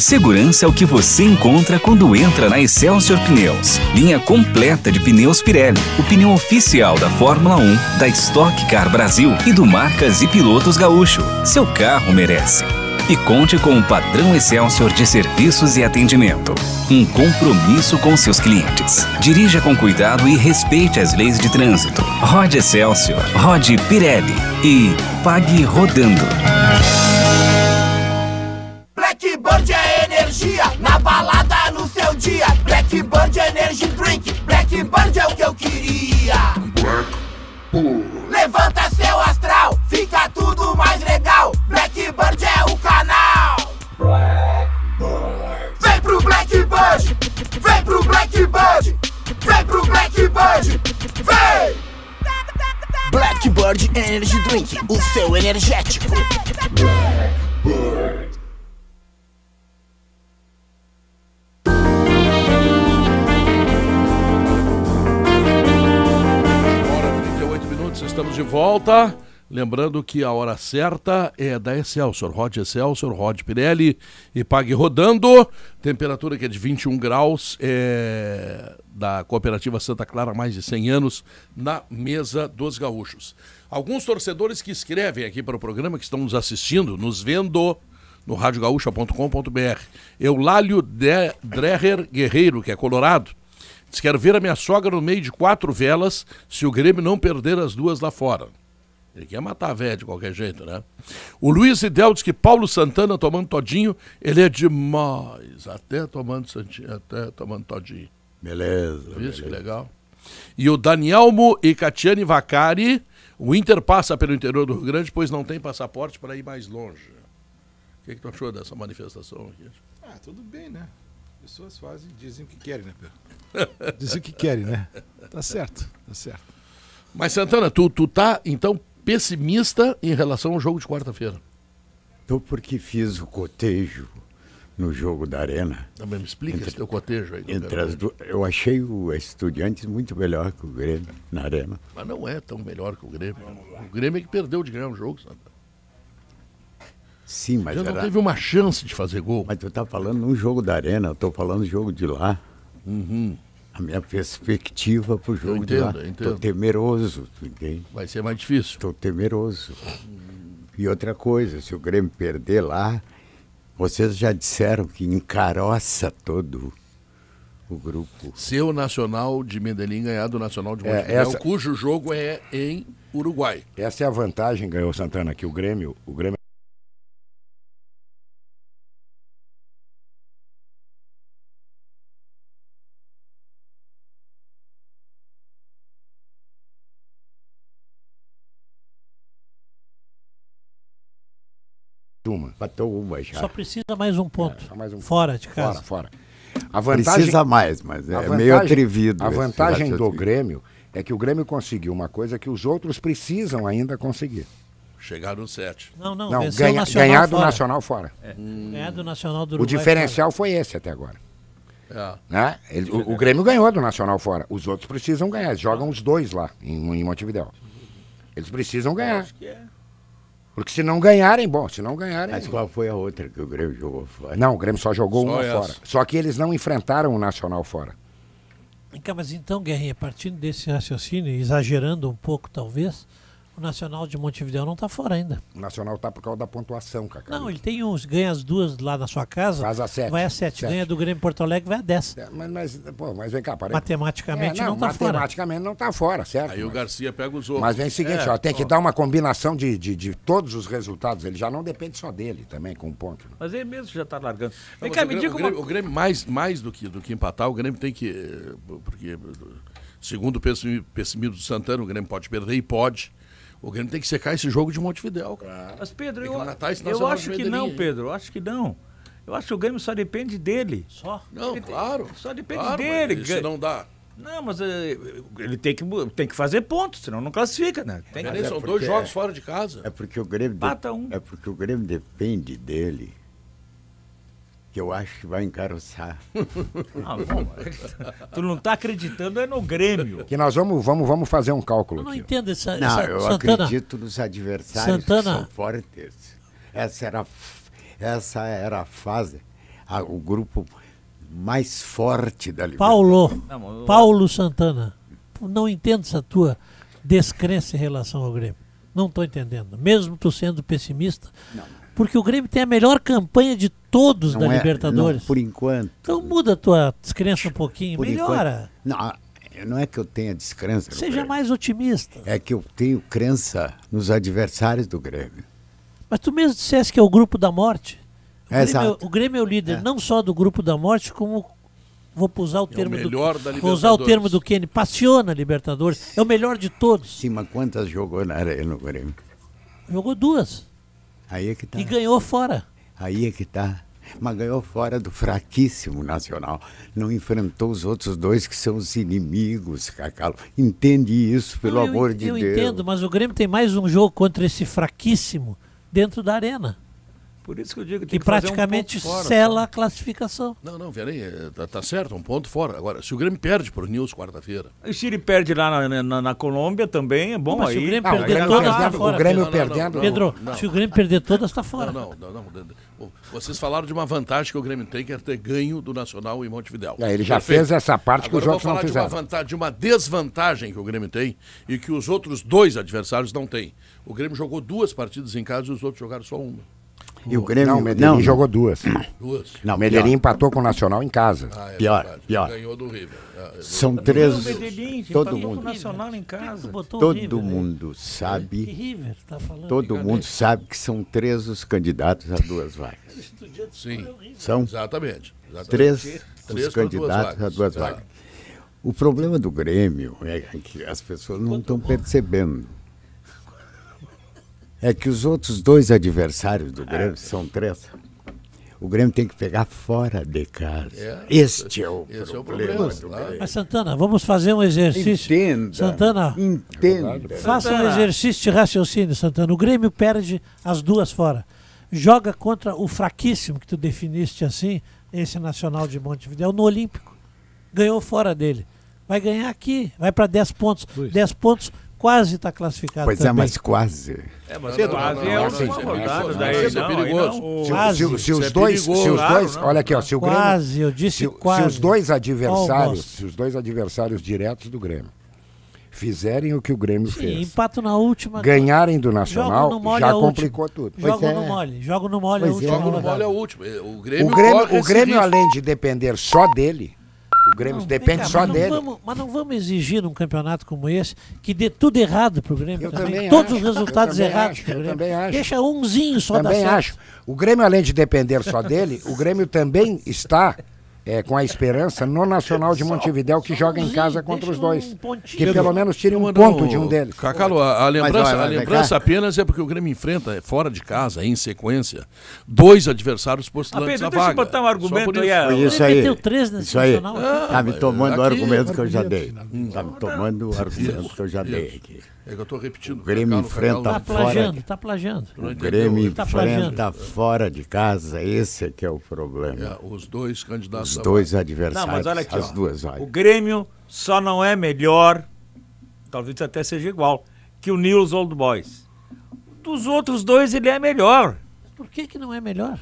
Segurança é o que você encontra quando entra na Excelsior Pneus. Linha completa de pneus Pirelli, o pneu oficial da Fórmula 1, da Stock Car Brasil e do Marcas e Pilotos Gaúcho. Seu carro merece e conte com o padrão Excelsior de serviços e atendimento. Um compromisso com seus clientes. Dirija com cuidado e respeite as leis de trânsito. Rode Excelsior, rode Pirelli e pague rodando. Blackboard é energia na balada no seu dia. Blackboard é energy drink. Blackboard é o que eu queria. Levanta seu astral, fica tudo mais legal. vem pro Blackbird, vem pro Blackbird, vem! Blackbird Energy Drink, o seu energético. Blackbird. Hora 38 minutos, estamos de volta. Lembrando que a hora certa é da Excelsior, Rod Excelsior, Rod Pirelli e Pague Rodando. Temperatura que é de 21 graus, é da Cooperativa Santa Clara há mais de 100 anos, na mesa dos gaúchos. Alguns torcedores que escrevem aqui para o programa, que estão nos assistindo, nos vendo no radiogaúcha.com.br. Eulálio Dreher Guerreiro, que é colorado, diz quero ver a minha sogra no meio de quatro velas se o Grêmio não perder as duas lá fora. Ele quer matar a véia de qualquer jeito, né? O Luiz Idel diz que Paulo Santana tomando todinho, ele é demais. Até tomando, santinho, até tomando todinho. Beleza. Isso, que legal. E o Danielmo e Catiane Vacari, o Inter passa pelo interior do Rio Grande, pois não tem passaporte para ir mais longe. O que, é que tu achou dessa manifestação aqui? Ah, tudo bem, né? Pessoas fazem, dizem o que querem, né, Pedro? dizem o que querem, né? Tá certo, tá certo. Mas, Santana, tu, tu tá, então, pessimista em relação ao jogo de quarta-feira. Estou porque fiz o cotejo no jogo da Arena. Também me explica entre, esse teu cotejo aí. Entre as duas, eu achei o Estudiantes muito melhor que o Grêmio na Arena. Mas não é tão melhor que o Grêmio. O Grêmio é que perdeu de ganhar um jogo, sabe? Sim, mas Já era... não teve uma chance de fazer gol. Mas tu tá falando num jogo da Arena, eu tô falando jogo de lá. Uhum a minha perspectiva para o jogo entendo, de lá. Estou temeroso, entende? Vai ser mais difícil. Estou temeroso. E outra coisa, se o Grêmio perder lá, vocês já disseram que encaroça todo o grupo. Se o Nacional de Medellín ganhar do Nacional de Montevideo, é, essa... cujo jogo é em Uruguai. Essa é a vantagem, ganhou Santana, que o Grêmio, o Grêmio Bateu uma já. Só precisa mais um ponto. É, mais um fora ponto. de casa. Fora, fora. A vantagem, precisa mais, mas é vantagem, meio atrevido. A vantagem do Grêmio é que o Grêmio conseguiu uma coisa que os outros precisam ainda conseguir. Chegar no 7. Não, não, não ganha, ganhar do fora. Nacional fora. É. Ganhar do Nacional do Uruguai, O diferencial fora. foi esse até agora. É. Né? Ele, o, o, Grêmio ganhou do Nacional fora. Os outros precisam ganhar. jogam os dois lá, em, em Montevideo. Eles precisam ganhar. acho que é. Porque se não ganharem, bom, se não ganharem. Mas qual foi a outra que o Grêmio jogou fora? Não, o Grêmio só jogou só uma essa. fora. Só que eles não enfrentaram o Nacional fora. Mas então, Guerrinha, partindo desse raciocínio, exagerando um pouco talvez, o Nacional de Montevideo não está fora ainda. O Nacional está por causa da pontuação, Cacá. Não, ele tem uns, ganha as duas lá na sua casa. Faz a sete. Vai a sete. sete. Ganha do Grêmio Porto Alegre, vai a dez. É, mas, mas, pô, mas vem cá, parei. Matematicamente é, não, não tá matematicamente fora. Matematicamente não está fora, certo? Aí mas... o Garcia pega os outros. Mas vem o seguinte, é, ó, tem ó. que dar uma combinação de, de, de, todos os resultados. Ele já não depende só dele também, com um ponto. Né? Mas ele mesmo já está largando. Vem cá, me diga como... O Grêmio, o Grêmio mais, mais do, que, do que empatar, o Grêmio tem que... Eh, porque... Segundo o pessimismo do Santana, o Grêmio pode perder e pode. O Grêmio tem que secar esse jogo de Montevidéu, Claro. Mas, Pedro, eu, eu acho que não, Pedro. Eu acho que não. Eu acho que o Grêmio só depende dele. Só? Não, ele claro. Tem, só depende claro, dele. Isso não dá. Não, mas eh, ele tem que, tem que fazer pontos, senão não classifica, né? Tem que... é são dois jogos fora de casa. É porque o Grêmio. Bata um. É porque o Grêmio depende dele que eu acho que vai encaroçar. Ah, bom, tu não está acreditando é no Grêmio. Que nós vamos, vamos, vamos fazer um cálculo. Eu não aqui. entendo essa. Não, essa, eu Santana. acredito nos adversários Santana. que são fortes. Essa era, essa era a fase, a, o grupo mais forte da Paulo, Paulo Santana, não entendo essa tua descrença em relação ao Grêmio. Não estou entendendo. Mesmo tu sendo pessimista, não porque o Grêmio tem a melhor campanha de todos não da é, Libertadores. Não, por enquanto. Então muda a tua descrença um pouquinho, melhora. Enquanto, não, não é que eu tenha descrença. Seja mais otimista. É que eu tenho crença nos adversários do Grêmio. Mas tu mesmo disseste que é o grupo da morte. O, Grêmio, é exato. o Grêmio é o líder é. não só do grupo da morte, como vou usar o termo é o do, vou usar o termo do Kenny, passiona Libertadores, é o melhor de todos. Sim, mas quantas jogou na arena no Grêmio? Jogou duas. Aí é que tá. E ganhou fora. Aí é que tá. Mas ganhou fora do fraquíssimo Nacional. Não enfrentou os outros dois que são os inimigos, Cacalo. Entende isso, pelo eu, amor de eu Deus. Eu entendo, mas o Grêmio tem mais um jogo contra esse fraquíssimo dentro da arena. Por isso que eu digo que tem que praticamente fazer um sela fora, a classificação. Não, não, Vianney, é, tá, tá certo, um ponto fora. Agora, se o Grêmio perde por News quarta-feira. E se ele perde lá na, na, na Colômbia também, é bom não, aí. Se o Grêmio perder ah, todas, está fora. O Grêmio perdendo. Pedro, se o Grêmio perder todas, está fora. Não, não, não, Vocês falaram de uma vantagem que o Grêmio tem, que é ter ganho do Nacional em Montevidéu. É, ele já Perfeito. fez essa parte Agora que os outros não fizeram. De uma, vantagem, de uma desvantagem que o Grêmio tem e que os outros dois adversários não têm. O Grêmio jogou duas partidas em casa e os outros jogaram só uma. E o Grêmio. Não, o Medellín não, jogou duas. Duas. Não, o Medellín pior. empatou com o Nacional em casa. Ah, é pior, verdade. pior. Ganhou do River. Ah, é são três. O todo mundo. Nacional em é casa. Todo River, mundo né? sabe. Que River, tá falando. Todo Enganei. mundo sabe que são três os candidatos a duas vagas. Sim. É são exatamente, exatamente. Três, três os candidatos duas a duas vagas. O problema do Grêmio é que as pessoas não estão percebendo é que os outros dois adversários do Grêmio, é. são três, o Grêmio tem que pegar fora de casa. É. Este é o problema. É o problema Mas Santana, vamos fazer um exercício. Entenda. Santana, entenda. É Faça um exercício de raciocínio, Santana. O Grêmio perde as duas fora. Joga contra o fraquíssimo que tu definiste assim, esse Nacional de Montevideo, no Olímpico. Ganhou fora dele. Vai ganhar aqui, vai para 10 pontos. 10 pontos quase está classificado. Pois é, também. é, mas quase. É, mas quase é o é perigoso. Se, os dois, se os dois, olha aqui, ó, se o Grêmio, quase, eu disse se, quase. Se os dois adversários, se os dois adversários diretos do Grêmio fizerem o que o Grêmio Sim, fez. Empato na última. Ganharem do Nacional, já é complicou tudo. Jogo pois no mole. Jogo no mole é o último. Jogo no mole é o último. O Grêmio, o Grêmio, o Grêmio além de depender só dele, o Grêmio não, depende cá, só mas dele. Vamos, mas não vamos exigir num campeonato como esse que dê tudo errado para o Grêmio. Eu também, também Todos acho, os resultados errados para o Grêmio. Também acho. Deixa umzinho só também dar certo. acho. O Grêmio, além de depender só dele, o Grêmio também está é, com a esperança no Nacional de Montevidéu que joga em casa contra os dois. Que pelo menos tire um ponto de um deles. Cacalo, a, a lembrança, a lembrança apenas é porque o Grêmio enfrenta é, fora de casa, em sequência, dois adversários postulantes ah, Pedro, deixa eu botar um argumento aí. Isso, isso aí. Isso aí. Ah, tá me tomando o argumento que eu já dei. Tá me tomando o argumento que eu já dei aqui. É que eu estou repetindo. O Grêmio enfrenta tá fora, plagiando, está plagiando. O Grêmio tá enfrenta fora de casa, esse é que é o problema. É, os dois candidatos. Os dois adversários, não, mas olha aqui, as ó, duas vagas. O Grêmio só não é melhor, talvez até seja igual, que o Nils Old Boys. Dos outros dois ele é melhor. Por que, que não é melhor?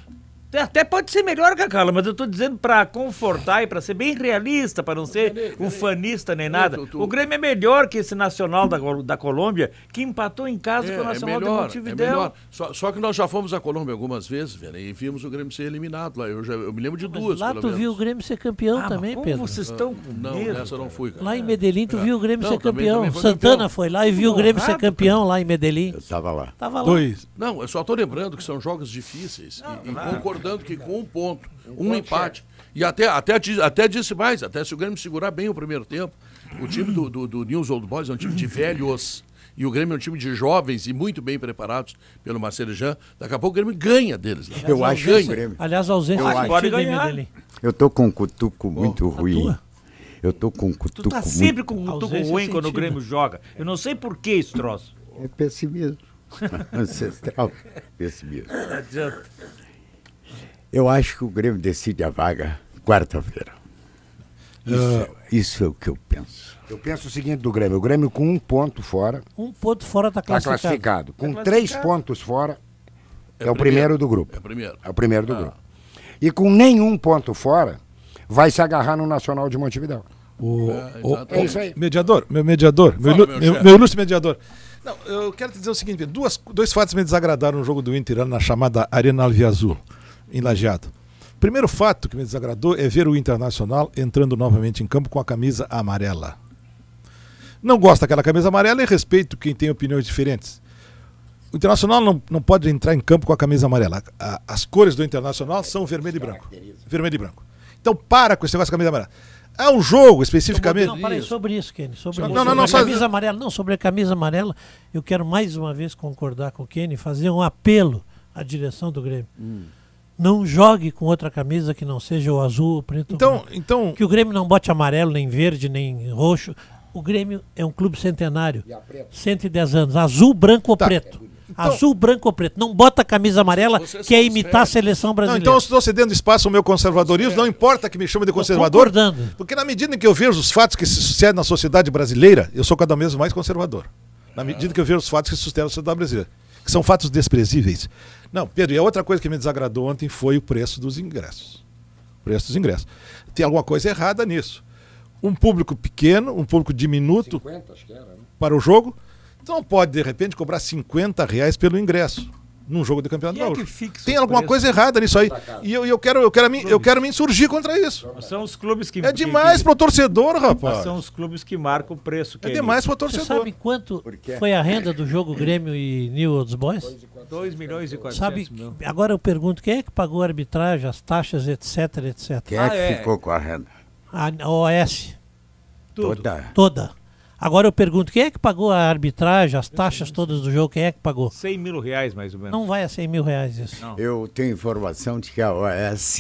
Até pode ser melhor que a Carla, mas eu estou dizendo para confortar e para ser bem realista, para não ser um fanista ufanista nem nada. O Grêmio é melhor que esse Nacional da, da Colômbia, que empatou em casa é, com o é Nacional é melhor, de Montevideo. É melhor. Só, só, que nós já fomos à Colômbia algumas vezes, velho, e vimos o Grêmio ser eliminado lá. Eu, já, eu me lembro de mas duas, Lá tu menos. viu o Grêmio ser campeão ah, também, como Pedro? vocês estão ah. com Não, medo, nessa não fui, cara. Lá em é. Medellín tu é. viu o Grêmio não, ser também, campeão. Santana campeão. foi lá e viu o Grêmio rápido, ser campeão cara. lá em Medellín. Eu tava lá. Tava lá. Dois. Não, eu só estou lembrando que são jogos difíceis. Não, e, concordando que com um ponto, um, empate. E até, até, até disse mais, até se o Grêmio segurar bem o primeiro tempo. O time do, do, do News Old Boys é um time de velhos. E o Grêmio é um time de jovens e muito bem preparados pelo Marcelo Jean Daqui a pouco o Grêmio ganha deles. Né? Eu acho que o Grêmio. Aliás, a ausência eu acho. pode ganhar. dele. Eu tô com um cutuco muito oh, ruim. Eu tô com um cutuco Tu tá sempre com um cutuco é ruim quando o Grêmio joga. Eu não sei por que esse troço. É pessimismo. Ancestral pessimismo. Não adianta. Eu acho que o Grêmio decide a vaga quarta-feira. Ah. Isso, uh, isso, é o que eu penso. Eu penso o seguinte do Grêmio: o Grêmio com um ponto fora. Um ponto fora está classificado. Tá classificado. Com tá classificado. três pontos fora, é, é o primeiro. primeiro do grupo. É o primeiro. É o primeiro do ah. grupo. E com nenhum ponto fora, vai se agarrar no Nacional de Montevidéu. O, é, o, é isso aí. Mediador, meu mediador, Fala, meu, meu, meu ilustre mediador. Não, eu quero te dizer o seguinte: duas, dois fatos me desagradaram no jogo do Inter na chamada Arena Alviazul. Azul em Lajeado. Primeiro fato que me desagradou é ver o Internacional entrando novamente em campo com a camisa amarela. Não gosto daquela camisa amarela e respeito quem tem opiniões diferentes. O Internacional não, não pode entrar em campo com a camisa amarela. A, as cores do Internacional são vermelho e branco. Vermelho e branco. Então para com esse negócio de camisa amarela. É um jogo especificamente. Não, para sobre isso, Kenny. Sobre não, isso. Não, não, não, a camisa só... amarela. Não, sobre a camisa amarela, eu quero mais uma vez concordar com o Kenny, fazer um apelo à direção do Grêmio. Hum não jogue com outra camisa que não seja o azul, o preto. Então, o então que o Grêmio não bote amarelo, nem verde, nem roxo. O Grêmio é um clube centenário. 110 anos, azul, branco ou tá. preto. É então, azul, branco ou preto. Não bota a camisa amarela, que é imitar a seleção brasileira. Não, então eu estou cedendo espaço ao meu conservadorismo, não importa que me chame de conservador. Porque na medida em que eu vejo os fatos que se sucedem na sociedade brasileira, eu sou cada vez mais conservador. Na medida que eu vejo os fatos que se sustentam na sociedade brasileira. Que são fatos desprezíveis. Não, Pedro, e a outra coisa que me desagradou ontem foi o preço dos ingressos. O preço dos ingressos. Tem alguma coisa errada nisso. Um público pequeno, um público diminuto 50, era, né? para o jogo, não pode, de repente, cobrar 50 reais pelo ingresso num jogo de campeonato é Tem alguma coisa errada nisso aí. Tá e eu, eu, quero, eu, quero me, eu quero me insurgir contra isso. São os clubes que. É demais que, pro torcedor, rapaz. São os clubes que marcam o preço. é demais pro torcedor. Você sabe quanto foi a renda do jogo Grêmio e New Old Boys? 2 milhões e 400 sabe, mil. Agora eu pergunto, quem é que pagou a arbitragem, as taxas, etc, etc? Quem é que ah, é. ficou com a renda? A OS. Tudo. Toda. Toda. Agora eu pergunto, quem é que pagou a arbitragem, as taxas todas do jogo, quem é que pagou? 100 mil reais, mais ou menos. Não vai a 100 mil reais isso. Não. Eu tenho informação de que a OAS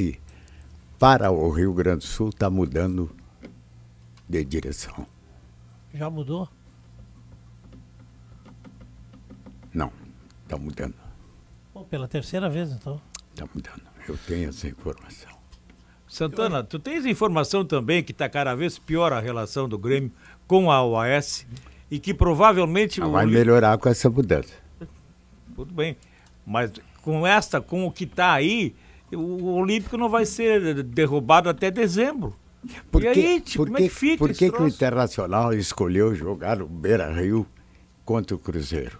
para o Rio Grande do Sul está mudando de direção. Já mudou? Não, está mudando. pela terceira vez, então. Está mudando. Eu tenho essa informação. Santana, tu tens informação também que está cada vez pior a relação do Grêmio com a OAS e que provavelmente. Ah, vai o... melhorar com essa mudança. Tudo bem. Mas com esta, com o que está aí, o Olímpico não vai ser derrubado até dezembro. Por que, aí, tipo, por é que, é que fica Por que, que o Internacional escolheu jogar o Beira Rio contra o Cruzeiro?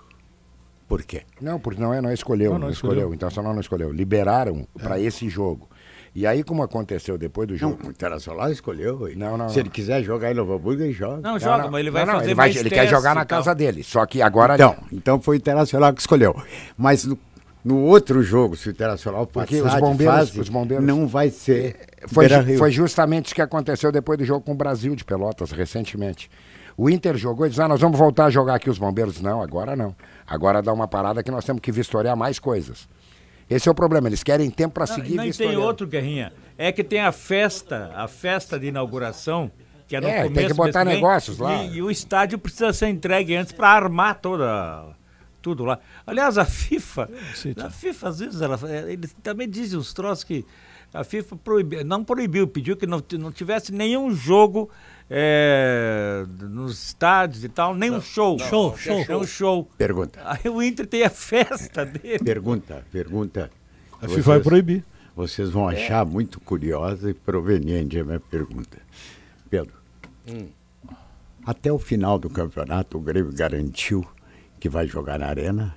Por quê? Não, porque não é, não é escolheu, não, não, não escolheu. escolheu. O Internacional não escolheu. Liberaram é. para esse jogo. E aí, como aconteceu depois do jogo. Não, o Internacional escolheu. Ele. Não, não. Se não. ele quiser jogar em Novo ele joga. Não, joga, não, mas ele vai não, fazer ele, vai, ele quer jogar na casa dele. Só que agora. Então, então foi o Internacional que escolheu. Mas no, no outro jogo, se o Internacional passar Porque os bombeiros, fase, os bombeiros não vai ser. É, foi, foi justamente o que aconteceu depois do jogo com o Brasil de Pelotas, recentemente. O Inter jogou e disse: ah, nós vamos voltar a jogar aqui os bombeiros. Não, agora não. Agora dá uma parada que nós temos que vistoriar mais coisas. Esse é o problema, eles querem tempo para seguir. Não, e tem outro, Guerrinha. É que tem a festa, a festa de inauguração, que é no é, começo tem que botar negócios lá. E, e, o estádio precisa ser entregue antes para armar toda tudo lá. Aliás, a FIFA, a FIFA às vezes ela, é, eles também dizem uns troços que a FIFA proibiu, não proibiu, pediu que não, não tivesse nenhum jogo é, nos estádios e tal, nenhum não, show. Não, show, não, show. show. show. Pergunta. Aí o Inter tem a festa dele. Pergunta, pergunta. A vocês, FIFA vai proibir. Vocês vão achar é. muito curiosa e proveniente a minha pergunta. Pedro, hum. até o final do campeonato o Grêmio garantiu que vai jogar na Arena?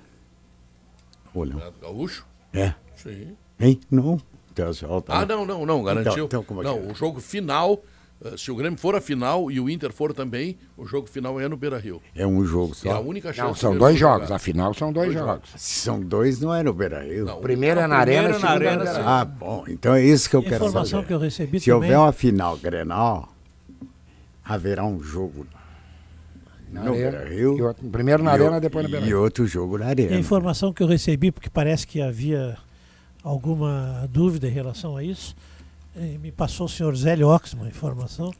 Ou não? Gaúcho? É. Sim. Hein? Não. Tá? Ah, não, não, não, garantiu. Então, então como é não, é? o jogo final, eh, se o Grêmio for a final e o Inter for também, o jogo final é no Beira Rio. É um jogo é só. É a única chance. Não, são dois jogos, jogar. a final são dois, dois jogos. jogos. Se são dois, não é no Beira Rio. Não, primeiro é na Arena, é segundo na é Arena. Sim. Ah, bom, então é isso que eu Informação quero saber. que eu recebi Se também... houver uma final Grenal, haverá um jogo na no Beira Rio. primeiro na e Arena, depois no Beira Rio. E outro jogo na Arena. E a informação que eu recebi, porque parece que havia alguma dúvida em relação a isso, é, me passou o senhor Zélio Ox uma informação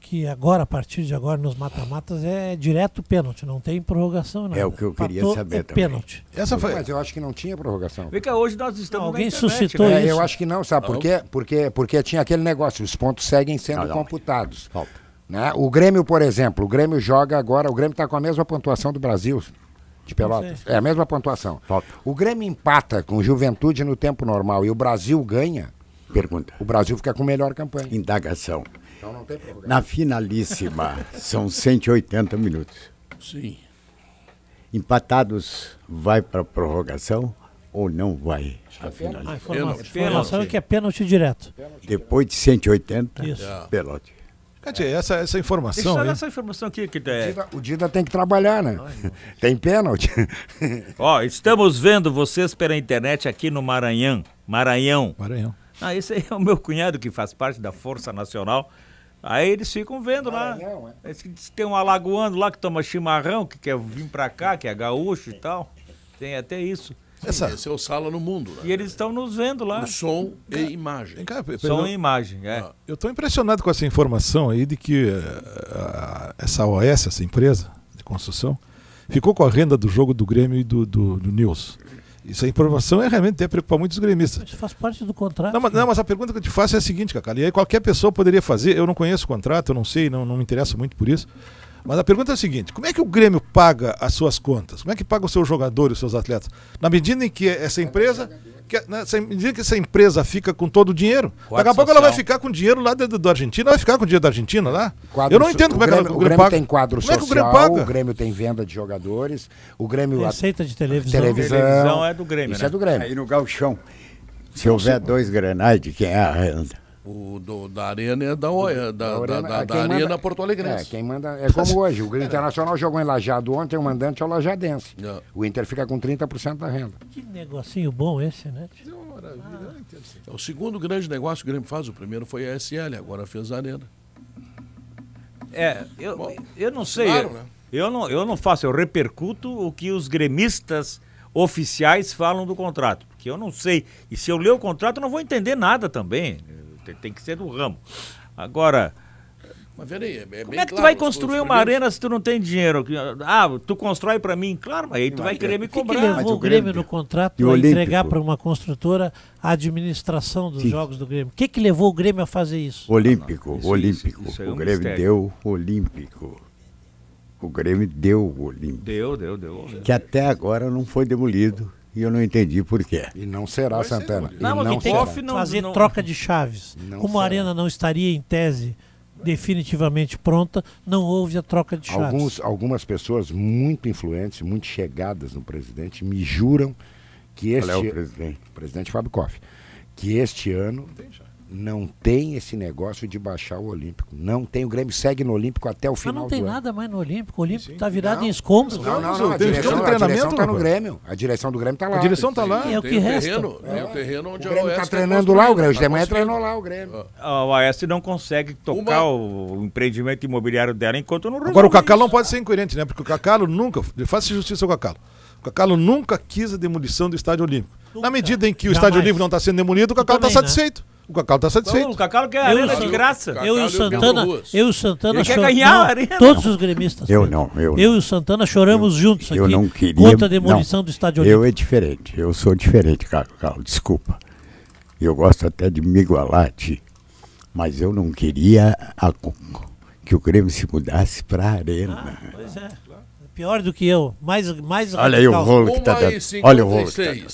que agora, a partir de agora, nos mata-matas é direto pênalti, não tem prorrogação. Nada. É o que eu queria Fator saber é também. pênalti. Essa foi... Mas eu acho que não tinha prorrogação. Vê que hoje nós estamos não, Alguém internet, né? suscitou né? isso. É, eu acho que não, sabe por quê? Porque, porque tinha aquele negócio, os pontos seguem sendo não, não, computados. Falta. Né? O Grêmio, por exemplo, o Grêmio joga agora, o Grêmio está com a mesma pontuação do Brasil, de Pelotas. É a mesma pontuação. O Grêmio empata com Juventude no tempo normal e o Brasil ganha. Pergunta. O Brasil fica com melhor campanha. Indagação. Então não tem problema. Na finalíssima, são 180 minutos. Sim. Empatados, vai para a prorrogação ou não vai? A, final... a ah, informação, a é que é pênalti direto. Depois de 180, Isso. pelote essa, essa informação. Deixa essa informação aqui que tem. O Dida, tem que trabalhar, né? Ai, tem pênalti. Ó, estamos vendo vocês pela internet aqui no Maranhão. Maranhão. Maranhão. Ah, esse aí é o meu cunhado que faz parte da Força Nacional. Aí eles ficam vendo Maranhão, lá. É. Tem um alagoano lá que toma chimarrão, que quer vir pra cá, que é gaúcho e tal. Tem até isso. Essa... Esse é o Sala no Mundo. Né? E eles estão nos vendo lá. No som e imagem. Cá, som eu... e imagem, é. Ah. Eu estou impressionado com essa informação aí de que uh, essa OS, essa empresa de construção, ficou com a renda do jogo do Grêmio e do, do, do News. Isso é informação é realmente é preocupar muitos gremistas. Isso faz parte do contrato. Não mas, não, mas, a pergunta que eu te faço é a seguinte, Cacá. E aí qualquer pessoa poderia fazer. Eu não conheço o contrato, eu não sei, não, não me interessa muito por isso. Mas a pergunta é a seguinte: como é que o Grêmio paga as suas contas? Como é que paga os seus jogadores, os seus atletas? Na medida em que essa empresa. Que, na medida que essa empresa fica com todo o dinheiro, Quadro daqui a pouco ela vai ficar com dinheiro lá da, da Argentina, vai ficar com o dinheiro da Argentina lá. Quadro, Eu não entendo é como é que o, Grêmio, paga. tem quadro como social, é o Grêmio, o Grêmio tem venda de jogadores, o Grêmio. Receita de televisão. televisão. televisão é do Grêmio. Isso é né? é do Grêmio. Aí no Galchão. Se houver dois granais de quem é a renda. O do, da Arena é da, OIA, da, da, da, da Arena é manda, Porto Alegre. É, quem manda. É como hoje. O Grêmio Internacional jogou em Lajado ontem, o mandante é o Lajadense. É. O Inter fica com 30% da renda. Que negocinho bom esse, né? Que maravilha. Ah. Assim. É o segundo grande negócio que o Grêmio faz. O primeiro foi a SL, agora fez a Arena. É, eu, bom, eu não sei. Claro, né? eu, não, eu não faço, eu repercuto o que os gremistas oficiais falam do contrato. Porque eu não sei. E se eu ler o contrato, eu não vou entender nada também tem, tem que ser do ramo. Agora, mas peraí, é bem Como é que claro, tu vai construir uma arena se tu não tem dinheiro? Ah, tu constrói para mim? Claro, mas aí tu mas vai é. querer me cobrar. Que que levou o Grêmio, Grêmio no contrato a entregar para uma construtora a administração dos Sim. jogos do Grêmio? O que, que levou o Grêmio a fazer isso? Olímpico, ah, isso, olímpico. Isso, isso é o Grêmio mistério. deu olímpico. O Grêmio deu o olímpico. Deu, deu, deu. Que até agora não foi demolido. E eu não entendi por quê. E não será, Vai Santana. Ser, não, e não, será. não fazer não... troca de chaves. Como a arena não estaria em tese definitivamente pronta, não houve a troca de chaves. Alguns, algumas pessoas muito influentes, muito chegadas no presidente, me juram que este... Qual é o presidente? O presidente Fábio Koff. Que este ano não tem esse negócio de baixar o Olímpico. Não tem. O Grêmio segue no Olímpico até o final do ano. Mas não tem nada ano. mais no Olímpico. O Olímpico está virado não, em escombros. Não, não, não. A direção, a direção está no Grêmio. A direção do Grêmio está lá. A direção está lá. É o que tá resta. Terreno, é. é o terreno onde o Grêmio está treinando lá. O Grêmio de ah. manhã treinou lá o Grêmio. A Oeste não consegue tocar Uma... o empreendimento imobiliário dela enquanto não Agora o Cacalo não pode ser incoerente, né? Porque o Cacalo nunca... Faça justiça ao Cacalo. O Cacalo nunca quis a demolição do Estádio Olímpico. Na medida em que o Estádio Olímpico não está sendo demolido, o Cacalo está satisfeito. O Cacau tá satisfeito. Não, o Cacau quer eu, arena de graça. Eu, e o Santana, eu e o Santana ele quer ganhar a arena. Todos os gremistas. Eu não, eu. Eu e o Santana choramos juntos aqui. Eu não queria. Contra a demolição não, do estádio Olímpico. Eu é diferente. Eu sou diferente, Cacau. Desculpa. Eu gosto até de me igualar ti. Mas eu não queria a, que o Grêmio se mudasse para a arena. Ah, pois é. Pior do que eu. Mais, mais Olha aí o rolo que tá dando. Olha o rolo. Que tá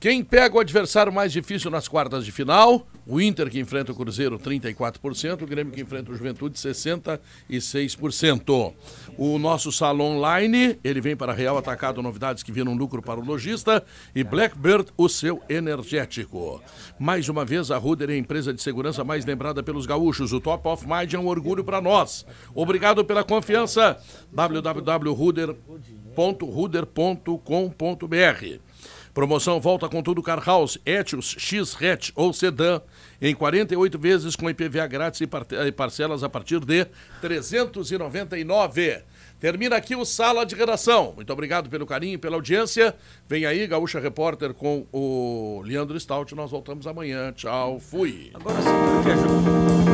Quem pega o adversário mais difícil nas quartas de final o Inter que enfrenta o Cruzeiro, 34%. O Grêmio que enfrenta o Juventude, 66%. O nosso salão online, ele vem para Real Atacado, novidades que viram lucro para o lojista. E Blackbird, o seu energético. Mais uma vez, a Ruder é a empresa de segurança mais lembrada pelos gaúchos. O Top of Mind é um orgulho para nós. Obrigado pela confiança. www.ruder.com.br Promoção volta com tudo Car House, Etios, X-Hatch ou Sedan em 48 vezes com IPVA grátis e, par e parcelas a partir de 399. Termina aqui o Sala de Redação. Muito obrigado pelo carinho e pela audiência. Vem aí, Gaúcha Repórter, com o Leandro Stout. Nós voltamos amanhã. Tchau, fui. Agora sim,